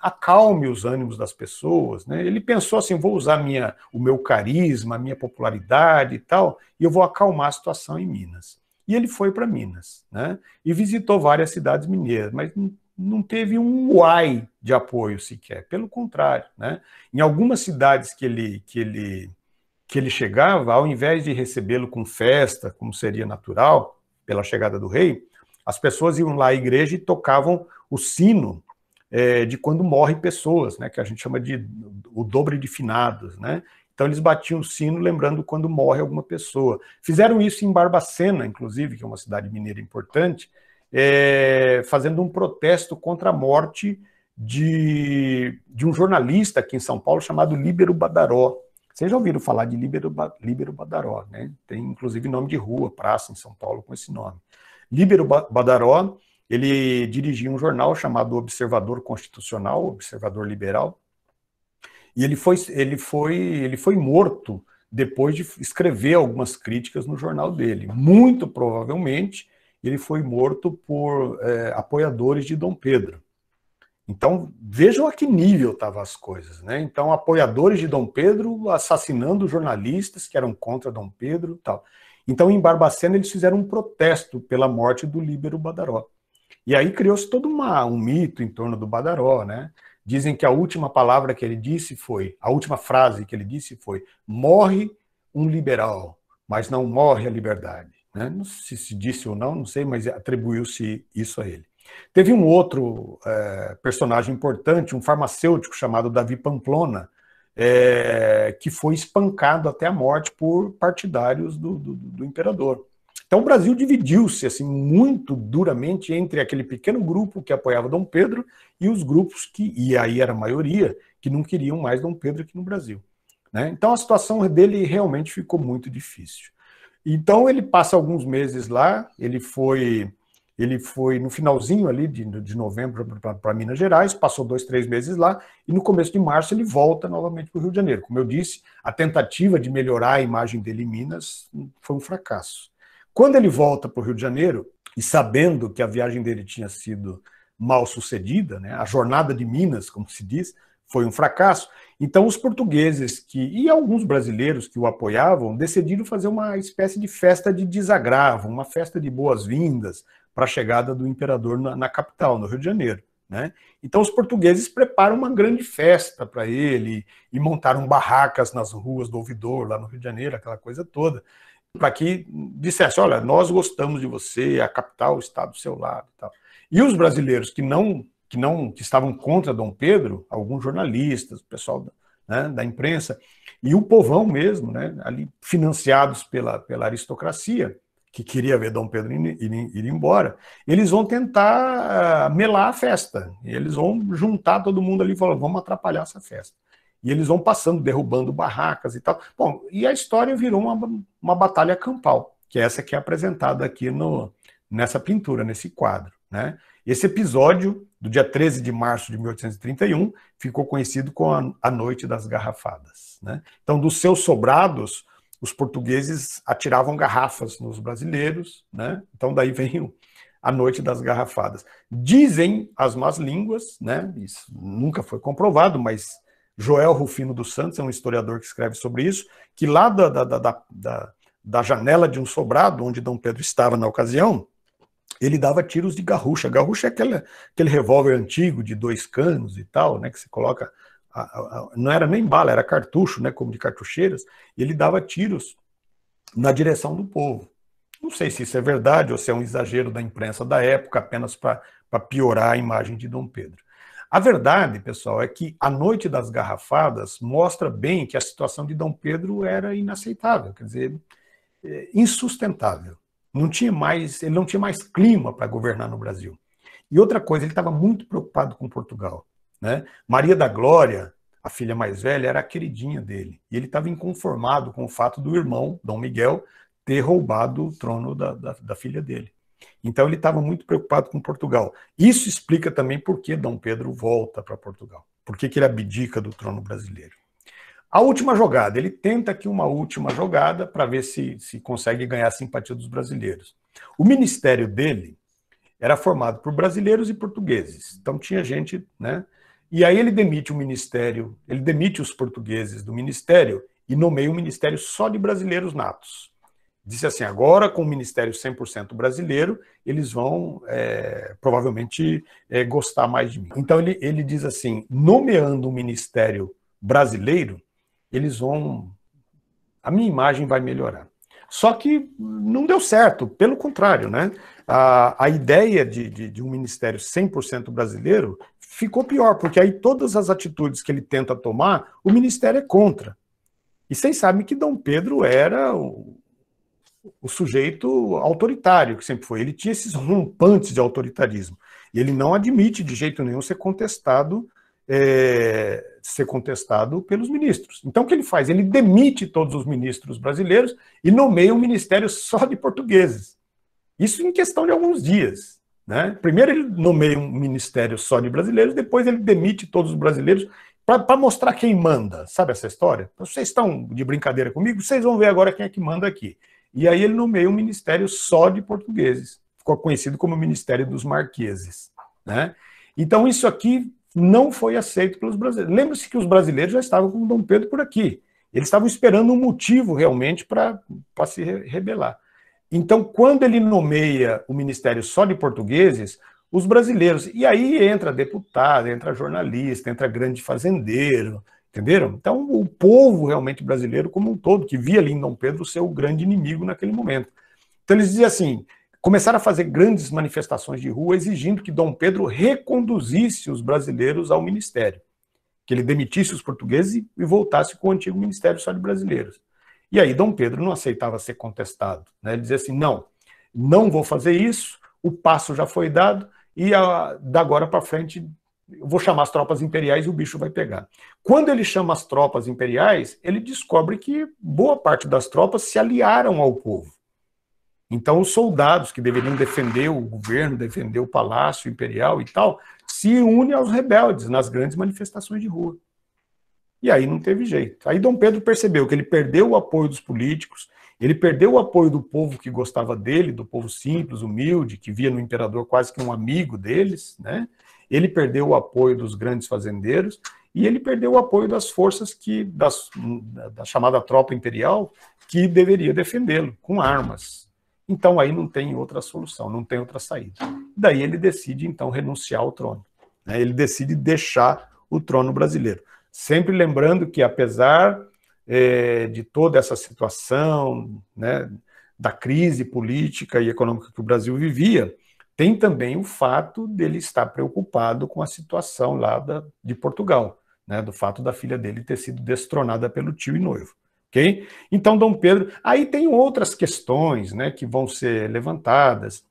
acalme os ânimos das pessoas. Né? Ele pensou assim: vou usar minha, o meu carisma, a minha popularidade e tal, e eu vou acalmar a situação em Minas. E ele foi para Minas né? e visitou várias cidades mineiras, mas não teve um uai de apoio sequer. Pelo contrário, né? em algumas cidades que ele, que ele, que ele chegava, ao invés de recebê-lo com festa, como seria natural, pela chegada do rei, as pessoas iam lá à igreja e tocavam o sino é, de quando morre pessoas, né, que a gente chama de o dobre de finados, né? Então eles batiam o sino lembrando quando morre alguma pessoa. Fizeram isso em Barbacena, inclusive, que é uma cidade mineira importante, é, fazendo um protesto contra a morte de, de um jornalista aqui em São Paulo chamado Líbero Badaró. Vocês já ouviram falar de Líbero, Líbero Badaró, né? Tem inclusive nome de rua, praça em São Paulo com esse nome. Líbero Badaró ele dirigia um jornal chamado Observador Constitucional, Observador Liberal, e ele foi, ele foi, ele foi morto depois de escrever algumas críticas no jornal dele. Muito provavelmente ele foi morto por é, apoiadores de Dom Pedro. Então vejam a que nível estavam as coisas, né? Então apoiadores de Dom Pedro assassinando jornalistas que eram contra Dom Pedro, tal. Então em Barbacena eles fizeram um protesto pela morte do líbero Badaró. E aí criou-se todo uma, um mito em torno do Badaró, né? Dizem que a última palavra que ele disse foi, a última frase que ele disse foi: morre um liberal, mas não morre a liberdade. Né? Não sei se disse ou não, não sei, mas atribuiu-se isso a ele. Teve um outro é, personagem importante, um farmacêutico chamado Davi Pamplona, é, que foi espancado até a morte por partidários do, do, do imperador. Então o Brasil dividiu-se assim muito duramente entre aquele pequeno grupo que apoiava Dom Pedro e os grupos que, e aí era a maioria, que não queriam mais Dom Pedro aqui no Brasil. Né? Então a situação dele realmente ficou muito difícil. Então ele passa alguns meses lá, ele foi ele foi no finalzinho ali de, de novembro para Minas Gerais, passou dois, três meses lá, e no começo de março ele volta novamente para o Rio de Janeiro. Como eu disse, a tentativa de melhorar a imagem dele em Minas foi um fracasso. Quando ele volta para o Rio de Janeiro, e sabendo que a viagem dele tinha sido mal sucedida, né, a jornada de Minas, como se diz, foi um fracasso, então os portugueses que e alguns brasileiros que o apoiavam decidiram fazer uma espécie de festa de desagravo, uma festa de boas-vindas para a chegada do imperador na, na capital, no Rio de Janeiro. Né? Então os portugueses preparam uma grande festa para ele e montaram barracas nas ruas do ouvidor, lá no Rio de Janeiro, aquela coisa toda para que dissesse, olha, nós gostamos de você, a capital está do seu lado e tal. E os brasileiros que não que não que estavam contra Dom Pedro, alguns jornalistas, o pessoal da, né, da imprensa e o povão mesmo, né, ali financiados pela, pela aristocracia que queria ver Dom Pedro ir, ir, ir embora, eles vão tentar ah, melar a festa, eles vão juntar todo mundo ali e falar, vamos atrapalhar essa festa. E eles vão passando, derrubando barracas e tal. Bom, e a história virou uma, uma batalha campal, que é essa que é apresentada aqui no, nessa pintura, nesse quadro. Né? Esse episódio, do dia 13 de março de 1831, ficou conhecido como a, Noite das Garrafadas. Né? Então, dos seus sobrados, os portugueses atiravam garrafas nos brasileiros, né? então daí vem a Noite das Garrafadas. Dizem as más línguas, né? isso nunca foi comprovado, mas Joel Rufino dos Santos, é um historiador que escreve sobre isso, que lá da, da, da, da, da janela de um sobrado, onde Dom Pedro estava na ocasião, ele dava tiros de garrucha. Garrucha é aquele, aquele revólver antigo de dois canos e tal, né? Que se coloca. A, a, não era nem bala, era cartucho, né? Como de cartucheiras. E ele dava tiros na direção do povo. Não sei se isso é verdade ou se é um exagero da imprensa da época, apenas para piorar a imagem de Dom Pedro. A verdade, pessoal, é que a noite das garrafadas mostra bem que a situação de Dom Pedro era inaceitável, quer dizer, é, insustentável. Não tinha mais, ele não tinha mais clima para governar no Brasil. E outra coisa, ele estava muito preocupado com Portugal. Né? Maria da Glória, a filha mais velha, era a queridinha dele. E ele estava inconformado com o fato do irmão, Dom Miguel, ter roubado o trono da, da, da filha dele. Então ele estava muito preocupado com Portugal. Isso explica também por que Dom Pedro volta para Portugal, por que, que ele abdica do trono brasileiro. A última jogada, ele tenta aqui uma última jogada para ver se, se consegue ganhar a simpatia dos brasileiros. O ministério dele era formado por brasileiros e portugueses, então tinha gente, né? E aí ele demite o ministério, ele demite os portugueses do ministério e nomeia um ministério só de brasileiros natos disse assim: agora com o Ministério 100% brasileiro, eles vão é, provavelmente é, gostar mais de mim. Então ele, ele diz assim: nomeando o Ministério brasileiro, eles vão. A minha imagem vai melhorar. Só que não deu certo, pelo contrário, né? A, a ideia de, de, de um ministério 100% brasileiro ficou pior, porque aí todas as atitudes que ele tenta tomar, o ministério é contra. E vocês sabem que Dom Pedro era o, o sujeito autoritário que sempre foi. Ele tinha esses rompantes de autoritarismo. E ele não admite de jeito nenhum ser contestado é, ser contestado pelos ministros. Então, o que ele faz? Ele demite todos os ministros brasileiros e nomeia um ministério só de portugueses. Isso em questão de alguns dias. Né? Primeiro, ele nomeia um ministério só de brasileiros, depois, ele demite todos os brasileiros para mostrar quem manda. Sabe essa história? Vocês estão de brincadeira comigo? Vocês vão ver agora quem é que manda aqui. E aí ele nomeia um ministério só de portugueses, ficou conhecido como Ministério dos Marqueses. Né? Então isso aqui não foi aceito pelos brasileiros. Lembre-se que os brasileiros já estavam com Dom Pedro por aqui. Eles estavam esperando um motivo realmente para se rebelar. Então, quando ele nomeia o ministério só de portugueses, os brasileiros, e aí entra deputado, entra jornalista, entra grande fazendeiro, Entenderam? Então, o povo realmente brasileiro como um todo, que via ali em Dom Pedro ser o grande inimigo naquele momento. Então, eles diziam assim: começaram a fazer grandes manifestações de rua exigindo que Dom Pedro reconduzisse os brasileiros ao ministério, que ele demitisse os portugueses e voltasse com o antigo ministério só de brasileiros. E aí, Dom Pedro não aceitava ser contestado. Né? Ele dizia assim: não, não vou fazer isso, o passo já foi dado e a, da agora para frente eu vou chamar as tropas imperiais e o bicho vai pegar. Quando ele chama as tropas imperiais, ele descobre que boa parte das tropas se aliaram ao povo. Então, os soldados que deveriam defender o governo, defender o palácio imperial e tal, se unem aos rebeldes nas grandes manifestações de rua. E aí não teve jeito. Aí Dom Pedro percebeu que ele perdeu o apoio dos políticos, ele perdeu o apoio do povo que gostava dele, do povo simples, humilde, que via no imperador quase que um amigo deles, né? Ele perdeu o apoio dos grandes fazendeiros e ele perdeu o apoio das forças que das, da chamada tropa imperial que deveria defendê-lo com armas. Então aí não tem outra solução, não tem outra saída. Daí ele decide então renunciar ao trono. Né? Ele decide deixar o trono brasileiro. Sempre lembrando que apesar é, de toda essa situação, né, da crise política e econômica que o Brasil vivia, tem também o fato dele estar preocupado com a situação lá da, de Portugal, né, do fato da filha dele ter sido destronada pelo tio e noivo. Okay? Então, Dom Pedro. Aí tem outras questões né, que vão ser levantadas.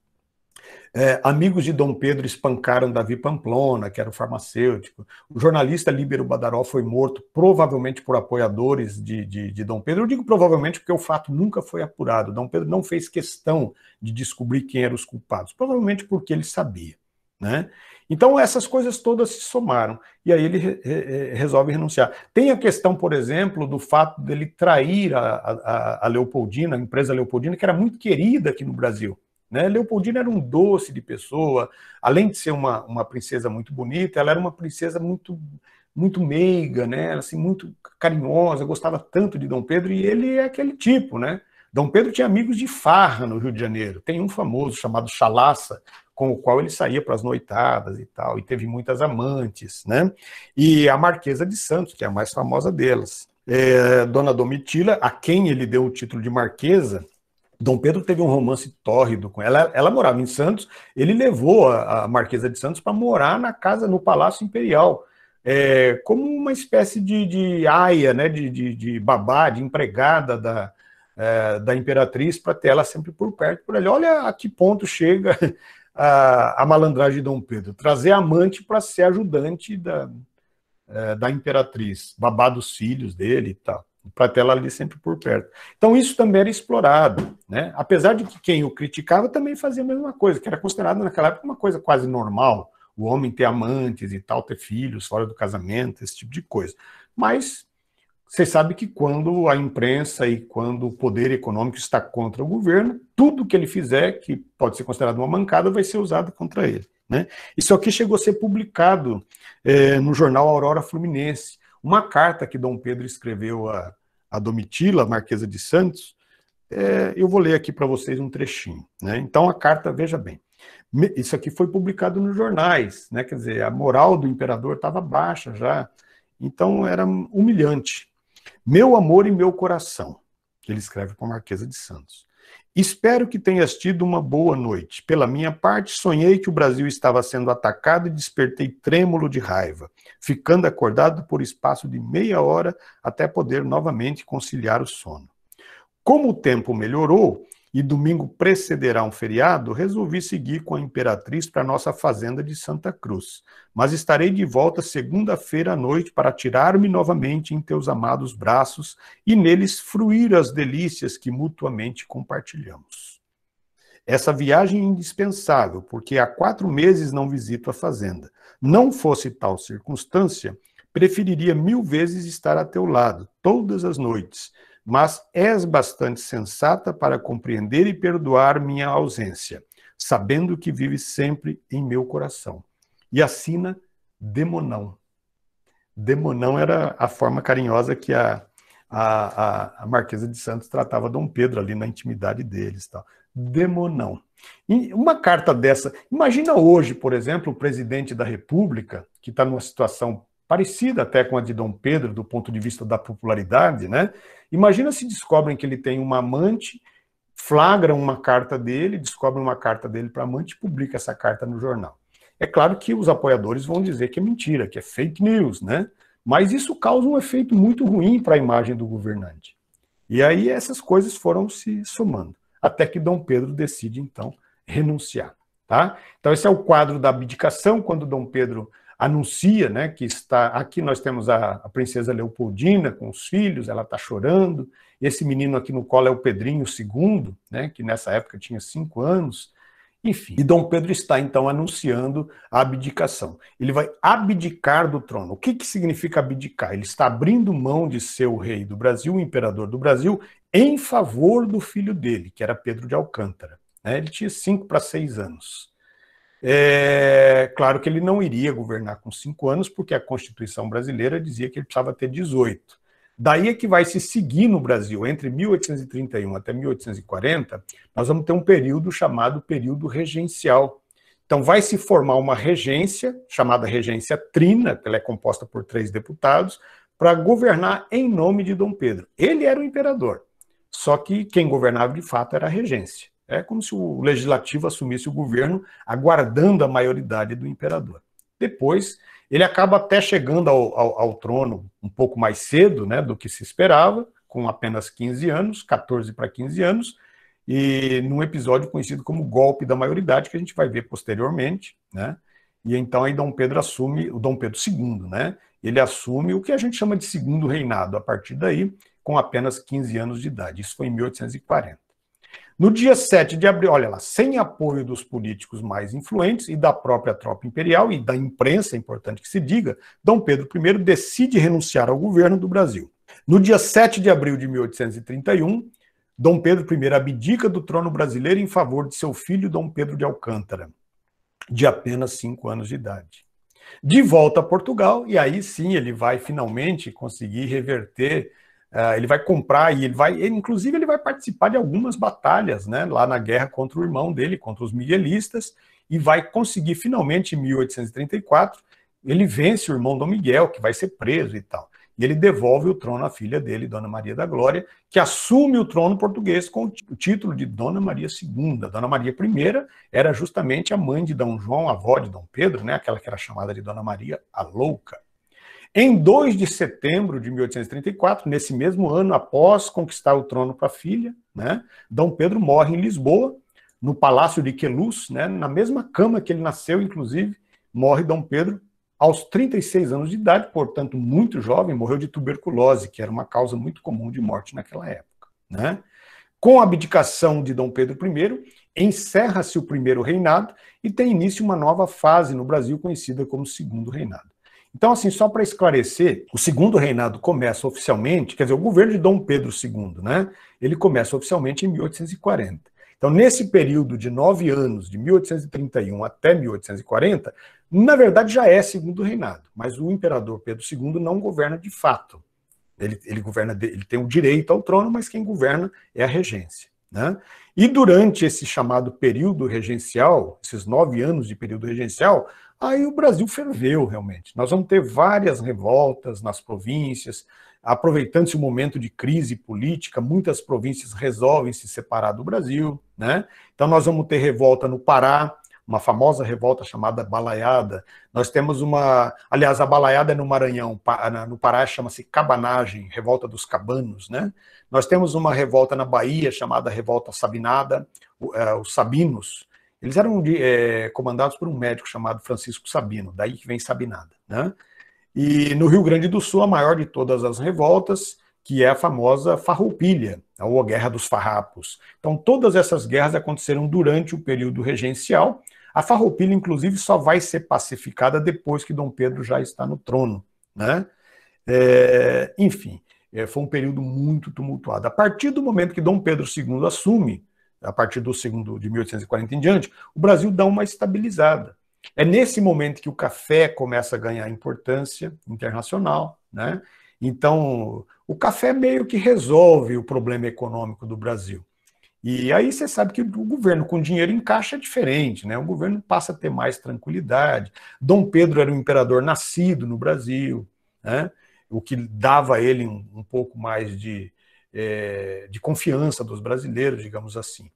É, amigos de Dom Pedro espancaram Davi Pamplona, que era o farmacêutico. O jornalista Líbero Badaró foi morto, provavelmente por apoiadores de, de, de Dom Pedro. Eu digo provavelmente porque o fato nunca foi apurado. Dom Pedro não fez questão de descobrir quem eram os culpados, provavelmente porque ele sabia. Né? Então, essas coisas todas se somaram. E aí ele re resolve renunciar. Tem a questão, por exemplo, do fato dele trair a, a, a Leopoldina, a empresa Leopoldina, que era muito querida aqui no Brasil. Né? Leopoldina era um doce de pessoa, além de ser uma, uma princesa muito bonita, ela era uma princesa muito muito meiga, né? Assim, muito carinhosa, gostava tanto de Dom Pedro e ele é aquele tipo, né? Dom Pedro tinha amigos de farra no Rio de Janeiro. Tem um famoso chamado Chalaça, com o qual ele saía para as noitadas e tal, e teve muitas amantes, né? E a Marquesa de Santos, que é a mais famosa delas. É, Dona Domitila, a quem ele deu o título de Marquesa, Dom Pedro teve um romance tórrido com ela. Ela, morava em Santos, ele levou a, a Marquesa de Santos para morar na casa, no Palácio Imperial, é, como uma espécie de, de aia, né, de, de, de babá, de empregada da, é, da imperatriz, para ter ela sempre por perto, por ali. Olha a que ponto chega a, a malandragem de Dom Pedro. Trazer amante para ser ajudante da, é, da imperatriz, babá dos filhos dele e tal para ter ela ali sempre por perto. Então isso também era explorado, né? Apesar de que quem o criticava também fazia a mesma coisa, que era considerado naquela época uma coisa quase normal, o homem ter amantes e tal, ter filhos fora do casamento, esse tipo de coisa. Mas você sabe que quando a imprensa e quando o poder econômico está contra o governo, tudo que ele fizer, que pode ser considerado uma mancada, vai ser usado contra ele. Né? Isso aqui chegou a ser publicado é, no jornal Aurora Fluminense, uma carta que Dom Pedro escreveu a, a Domitila, Marquesa de Santos, é, eu vou ler aqui para vocês um trechinho. Né? Então, a carta, veja bem, isso aqui foi publicado nos jornais, né? quer dizer, a moral do imperador estava baixa já, então era humilhante. Meu amor e meu coração, ele escreve para a Marquesa de Santos. Espero que tenhas tido uma boa noite. Pela minha parte, sonhei que o Brasil estava sendo atacado e despertei trêmulo de raiva, ficando acordado por espaço de meia hora até poder novamente conciliar o sono. Como o tempo melhorou, e domingo precederá um feriado, resolvi seguir com a Imperatriz para nossa fazenda de Santa Cruz. Mas estarei de volta segunda-feira à noite para tirar-me novamente em teus amados braços e neles fruir as delícias que mutuamente compartilhamos. Essa viagem é indispensável, porque há quatro meses não visito a fazenda. Não fosse tal circunstância, preferiria mil vezes estar a teu lado, todas as noites, mas és bastante sensata para compreender e perdoar minha ausência, sabendo que vives sempre em meu coração. E assina Demonão. Demonão era a forma carinhosa que a, a, a, Marquesa de Santos tratava Dom Pedro ali na intimidade deles. Tal. Demonão. E uma carta dessa, imagina hoje, por exemplo, o presidente da República, que está numa situação parecida até com a de Dom Pedro, do ponto de vista da popularidade, né? Imagina se descobrem que ele tem uma amante, flagram uma carta dele, descobrem uma carta dele para amante e publica essa carta no jornal. É claro que os apoiadores vão dizer que é mentira, que é fake news, né? Mas isso causa um efeito muito ruim para a imagem do governante. E aí essas coisas foram se somando, até que Dom Pedro decide então renunciar, tá? Então esse é o quadro da abdicação quando Dom Pedro anuncia né, que está. Aqui nós temos a, a princesa Leopoldina com os filhos, ela está chorando. Esse menino aqui no colo é o Pedrinho II, né, que nessa época tinha cinco anos. Enfim, e Dom Pedro está então anunciando a abdicação. Ele vai abdicar do trono. O que, que significa abdicar? Ele está abrindo mão de ser o rei do Brasil, o imperador do Brasil, em favor do filho dele, que era Pedro de Alcântara. Né? Ele tinha cinco para seis anos. É, claro que ele não iria governar com cinco anos, porque a Constituição brasileira dizia que ele precisava ter 18. Daí é que vai se seguir no Brasil, entre 1831 até 1840, nós vamos ter um período chamado período regencial. Então vai se formar uma regência, chamada regência trina, que ela é composta por três deputados, para governar em nome de Dom Pedro. Ele era o imperador, só que quem governava de fato era a regência. É como se o legislativo assumisse o governo, aguardando a maioridade do imperador. Depois, ele acaba até chegando ao, ao, ao trono um pouco mais cedo né, do que se esperava, com apenas 15 anos, 14 para 15 anos, e num episódio conhecido como golpe da maioridade, que a gente vai ver posteriormente, né? E então aí Dom Pedro assume, o Dom Pedro II, né? Ele assume o que a gente chama de segundo reinado, a partir daí, com apenas 15 anos de idade. Isso foi em 1840. No dia 7 de abril, olha lá, sem apoio dos políticos mais influentes e da própria tropa imperial e da imprensa, é importante que se diga, Dom Pedro I decide renunciar ao governo do Brasil. No dia 7 de abril de 1831, Dom Pedro I abdica do trono brasileiro em favor de seu filho Dom Pedro de Alcântara, de apenas cinco anos de idade. De volta a Portugal, e aí sim ele vai finalmente conseguir reverter Uh, ele vai comprar e ele vai, ele, inclusive, ele vai participar de algumas batalhas, né, lá na guerra contra o irmão dele, contra os miguelistas, e vai conseguir finalmente, em 1834, ele vence o irmão Dom Miguel, que vai ser preso e tal. E ele devolve o trono à filha dele, Dona Maria da Glória, que assume o trono português com o título de Dona Maria II. Dona Maria I era justamente a mãe de Dom João, avó de Dom Pedro, né, aquela que era chamada de Dona Maria a Louca. Em 2 de setembro de 1834, nesse mesmo ano, após conquistar o trono para a filha, né, Dom Pedro morre em Lisboa, no Palácio de Queluz, né, na mesma cama que ele nasceu, inclusive, morre Dom Pedro aos 36 anos de idade, portanto, muito jovem, morreu de tuberculose, que era uma causa muito comum de morte naquela época. Né? Com a abdicação de Dom Pedro I, encerra-se o primeiro reinado e tem início uma nova fase no Brasil conhecida como Segundo Reinado. Então, assim, só para esclarecer, o segundo reinado começa oficialmente, quer dizer, o governo de Dom Pedro II, né? Ele começa oficialmente em 1840. Então, nesse período de nove anos, de 1831 até 1840, na verdade já é segundo reinado, mas o imperador Pedro II não governa de fato. Ele, ele, governa, ele tem o direito ao trono, mas quem governa é a regência. Né? E durante esse chamado período regencial, esses nove anos de período regencial, Aí o Brasil ferveu realmente. Nós vamos ter várias revoltas nas províncias, aproveitando-se o momento de crise política, muitas províncias resolvem se separar do Brasil, né? Então nós vamos ter revolta no Pará, uma famosa revolta chamada Balaiada. Nós temos uma, aliás, a Balaiada é no Maranhão, no Pará chama-se Cabanagem, Revolta dos Cabanos, né? Nós temos uma revolta na Bahia chamada Revolta Sabinada, é, os Sabinos. Eles eram é, comandados por um médico chamado Francisco Sabino, daí que vem Sabinada. Né? E no Rio Grande do Sul, a maior de todas as revoltas, que é a famosa Farroupilha, ou a Guerra dos Farrapos. Então, todas essas guerras aconteceram durante o período regencial. A Farroupilha, inclusive, só vai ser pacificada depois que Dom Pedro já está no trono. Né? É, enfim, eh, foi um período muito tumultuado. A partir do momento que Dom Pedro II assume, a partir do segundo de 1840 em diante, o Brasil dá uma estabilizada. É nesse momento que o café começa a ganhar importância internacional, né? Então, o café meio que resolve o problema econômico do Brasil. E aí você sabe que o governo com dinheiro em caixa é diferente, né? O governo passa a ter mais tranquilidade. Dom Pedro era um imperador nascido no Brasil, né? O que dava a ele um, um pouco mais de, é, de confiança dos brasileiros, digamos assim.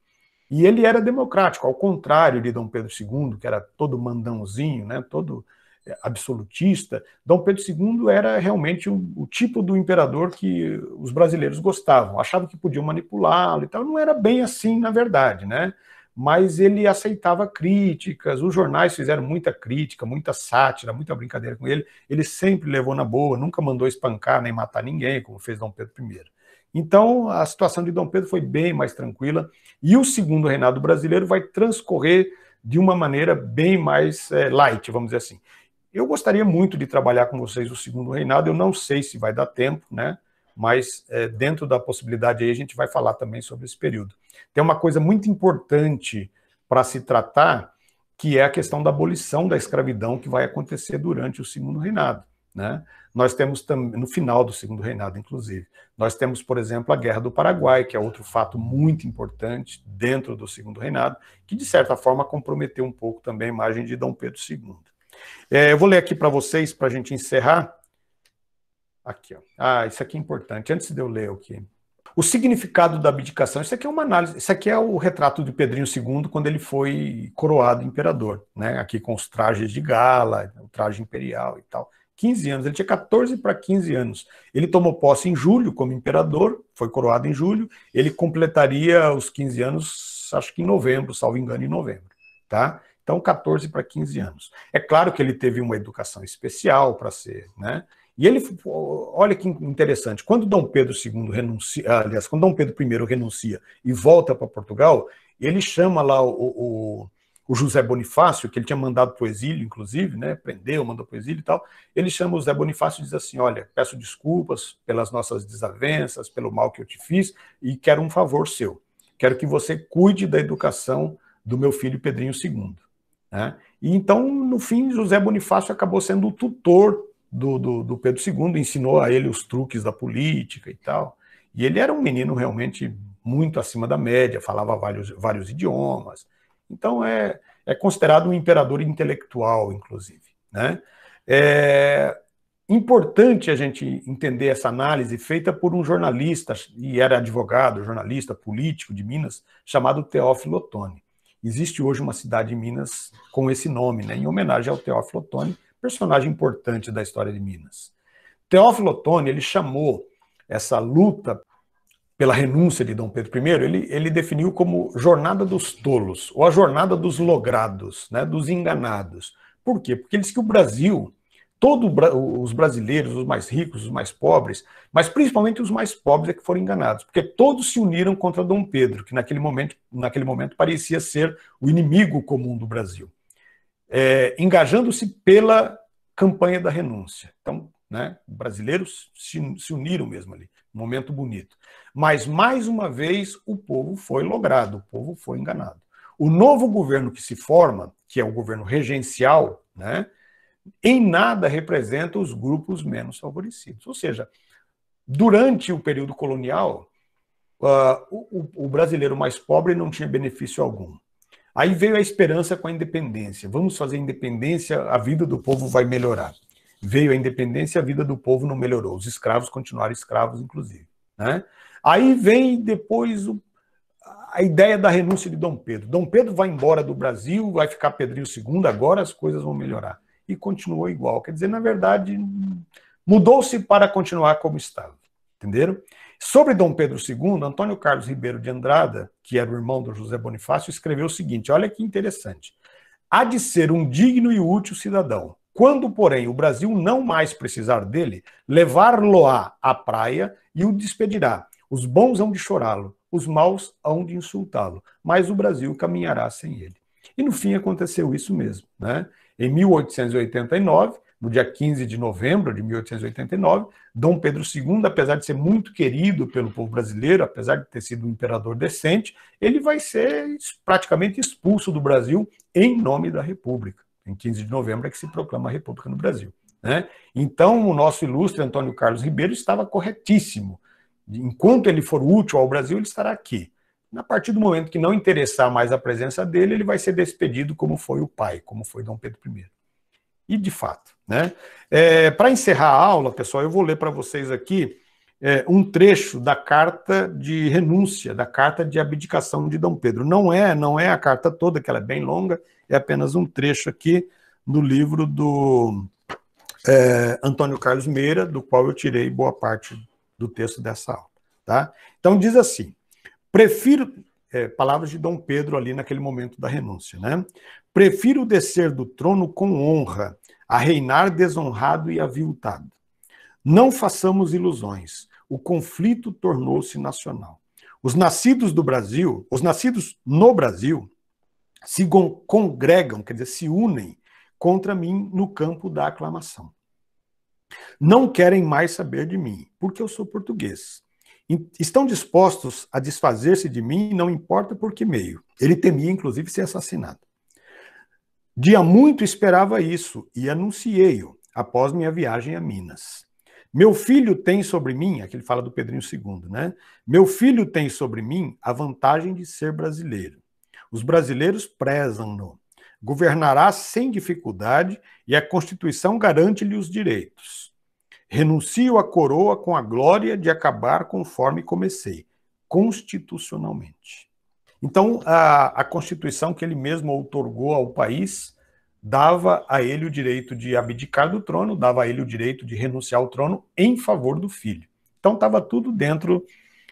E ele era democrático, ao contrário de Dom Pedro II, que era todo mandãozinho, né, todo é, absolutista. Dom Pedro II era realmente o, o tipo do imperador que os brasileiros gostavam, achavam que podiam manipulá-lo e tal. Não era bem assim, na verdade, né? Mas ele aceitava críticas, os jornais fizeram muita crítica, muita sátira, muita brincadeira com ele. Ele sempre levou na boa, nunca mandou espancar nem matar ninguém, como fez Dom Pedro I. Então, a situação de Dom Pedro foi bem mais tranquila e o segundo reinado brasileiro vai transcorrer de uma maneira bem mais é, light, vamos dizer assim. Eu gostaria muito de trabalhar com vocês o segundo reinado, eu não sei se vai dar tempo, né? Mas é, dentro da possibilidade aí a gente vai falar também sobre esse período. Tem uma coisa muito importante para se tratar, que é a questão da abolição da escravidão que vai acontecer durante o segundo reinado. Né? Nós temos também, no final do segundo reinado, inclusive, nós temos, por exemplo, a Guerra do Paraguai, que é outro fato muito importante dentro do segundo reinado, que de certa forma comprometeu um pouco também a imagem de Dom Pedro II. É, eu vou ler aqui para vocês, para a gente encerrar. Aqui, ó. Ah, isso aqui é importante. Antes de eu ler o que. O significado da abdicação, isso aqui é uma análise, isso aqui é o retrato de Pedrinho II quando ele foi coroado imperador, né? Aqui com os trajes de gala, o traje imperial e tal. 15 anos, ele tinha 14 para 15 anos. Ele tomou posse em julho como imperador, foi coroado em julho, ele completaria os 15 anos, acho que em novembro, salvo engano, em novembro, tá? Então, 14 para 15 anos. É claro que ele teve uma educação especial para ser, né? E ele, olha que interessante, quando Dom Pedro II renuncia, aliás, quando Dom Pedro I renuncia e volta para Portugal, ele chama lá o, o o José Bonifácio, que ele tinha mandado para o exílio, inclusive, né, prendeu, mandou para o exílio e tal, ele chama o José Bonifácio e diz assim, olha, peço desculpas pelas nossas desavenças, pelo mal que eu te fiz, e quero um favor seu. Quero que você cuide da educação do meu filho Pedrinho II. Né? E então, no fim, José Bonifácio acabou sendo o tutor do, do, do Pedro II, ensinou a ele os truques da política e tal. E ele era um menino realmente muito acima da média, falava vários, vários idiomas, então é, é considerado um imperador intelectual, inclusive. Né? É importante a gente entender essa análise feita por um jornalista, e era advogado, jornalista, político de Minas, chamado Teófilo Otoni. Existe hoje uma cidade em Minas com esse nome, né, em homenagem ao Teófilo Otoni, personagem importante da história de Minas. Teófilo Otoni, ele chamou essa luta pela renúncia de Dom Pedro I, ele, ele definiu como jornada dos tolos, ou a jornada dos logrados, né, dos enganados. Por quê? Porque ele disse que o Brasil, todos os brasileiros, os mais ricos, os mais pobres, mas principalmente os mais pobres é que foram enganados, porque todos se uniram contra Dom Pedro, que naquele momento, naquele momento parecia ser o inimigo comum do Brasil, é, engajando-se pela campanha da renúncia. Então, né? Brasileiros se, se uniram mesmo ali, momento bonito. Mas mais uma vez o povo foi logrado, o povo foi enganado. O novo governo que se forma, que é o governo regencial, né, em nada representa os grupos menos favorecidos. Ou seja, durante o período colonial, uh, o, o brasileiro mais pobre não tinha benefício algum. Aí veio a esperança com a independência. Vamos fazer independência, a vida do povo vai melhorar. Veio a independência e a vida do povo não melhorou. Os escravos continuaram escravos, inclusive. Né? Aí vem depois o, a ideia da renúncia de Dom Pedro. Dom Pedro vai embora do Brasil, vai ficar Pedrinho II, agora as coisas vão melhorar. E continuou igual. Quer dizer, na verdade, mudou-se para continuar como estava. Entenderam? Sobre Dom Pedro II, Antônio Carlos Ribeiro de Andrada, que era o irmão do José Bonifácio, escreveu o seguinte: olha que interessante. Há de ser um digno e útil cidadão, quando, porém, o Brasil não mais precisar dele, levar-lo-á à praia e o despedirá. Os bons hão de chorá-lo, os maus hão de insultá-lo, mas o Brasil caminhará sem ele. E no fim aconteceu isso mesmo. Né? Em 1889, no dia 15 de novembro de 1889, Dom Pedro II, apesar de ser muito querido pelo povo brasileiro, apesar de ter sido um imperador decente, ele vai ser praticamente expulso do Brasil em nome da República em 15 de novembro, é que se proclama a República no Brasil. Né? Então, o nosso ilustre Antônio Carlos Ribeiro estava corretíssimo. Enquanto ele for útil ao Brasil, ele estará aqui. A partir do momento que não interessar mais a presença dele, ele vai ser despedido como foi o pai, como foi Dom Pedro I. E de fato. Né? É, para encerrar a aula, pessoal, eu vou ler para vocês aqui é, um trecho da carta de renúncia, da carta de abdicação de Dom Pedro. Não é, não é a carta toda, que ela é bem longa, é apenas um trecho aqui do livro do é, Antônio Carlos Meira, do qual eu tirei boa parte do texto dessa aula. Tá? Então diz assim: prefiro é, palavras de Dom Pedro ali naquele momento da renúncia, né? Prefiro descer do trono com honra, a reinar desonrado e aviltado. Não façamos ilusões o conflito tornou-se nacional. Os nascidos do Brasil, os nascidos no Brasil, se congregam, quer dizer, se unem contra mim no campo da aclamação. Não querem mais saber de mim, porque eu sou português. Estão dispostos a desfazer-se de mim, não importa por que meio. Ele temia, inclusive, ser assassinado. Dia muito esperava isso e anunciei-o após minha viagem a Minas. Meu filho tem sobre mim, aqui ele fala do Pedrinho II, né? Meu filho tem sobre mim a vantagem de ser brasileiro. Os brasileiros prezam-no. Governará sem dificuldade e a Constituição garante-lhe os direitos. Renuncio à coroa com a glória de acabar conforme comecei, constitucionalmente. Então, a, a Constituição que ele mesmo outorgou ao país dava a ele o direito de abdicar do trono, dava a ele o direito de renunciar ao trono em favor do filho. Então estava tudo dentro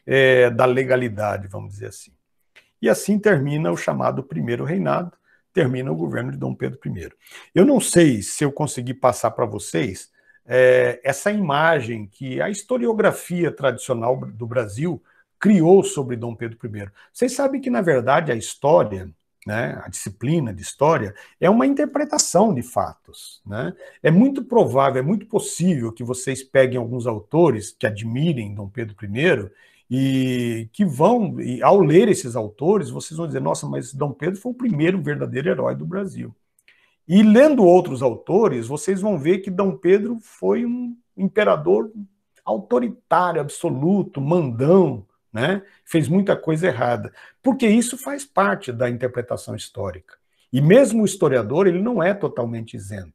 é, da legalidade, vamos dizer assim. E assim termina o chamado primeiro reinado, termina o governo de Dom Pedro I. Eu não sei se eu consegui passar para vocês é, essa imagem que a historiografia tradicional do Brasil criou sobre Dom Pedro I. Vocês sabem que, na verdade, a história né, a disciplina de história, é uma interpretação de fatos. Né? É muito provável, é muito possível que vocês peguem alguns autores que admirem Dom Pedro I e que vão, e ao ler esses autores, vocês vão dizer: nossa, mas Dom Pedro foi o primeiro verdadeiro herói do Brasil. E lendo outros autores, vocês vão ver que Dom Pedro foi um imperador autoritário, absoluto, mandão, né? fez muita coisa errada, porque isso faz parte da interpretação histórica. E mesmo o historiador, ele não é totalmente isento.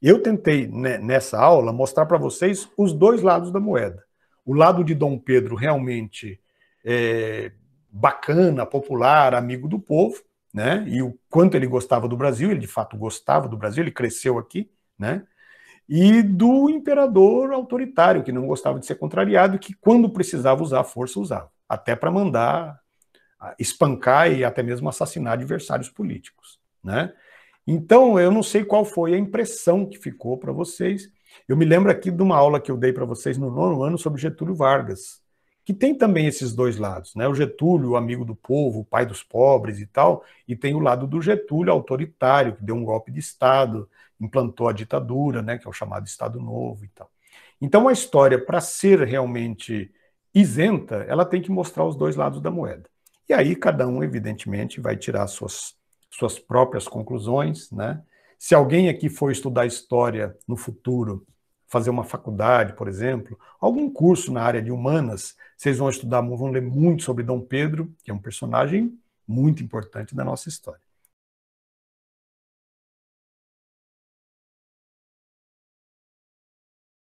Eu tentei, né, nessa aula, mostrar para vocês os dois lados da moeda. O lado de Dom Pedro realmente é, bacana, popular, amigo do povo, né? e o quanto ele gostava do Brasil, ele de fato gostava do Brasil, ele cresceu aqui, né? e do imperador autoritário, que não gostava de ser contrariado e que, quando precisava usar a força, usava, até para mandar ah, espancar e até mesmo assassinar adversários políticos. Né? Então, eu não sei qual foi a impressão que ficou para vocês. Eu me lembro aqui de uma aula que eu dei para vocês no nono ano sobre Getúlio Vargas, que tem também esses dois lados, né? O Getúlio, o amigo do povo, o pai dos pobres e tal, e tem o lado do Getúlio autoritário, que deu um golpe de Estado, implantou a ditadura, né, que é o chamado Estado Novo e tal. Então a história, para ser realmente isenta, ela tem que mostrar os dois lados da moeda. E aí cada um, evidentemente, vai tirar suas, suas próprias conclusões, né? Se alguém aqui for estudar história no futuro, fazer uma faculdade, por exemplo, algum curso na área de humanas, vocês vão estudar, vão ler muito sobre Dom Pedro, que é um personagem muito importante da nossa história.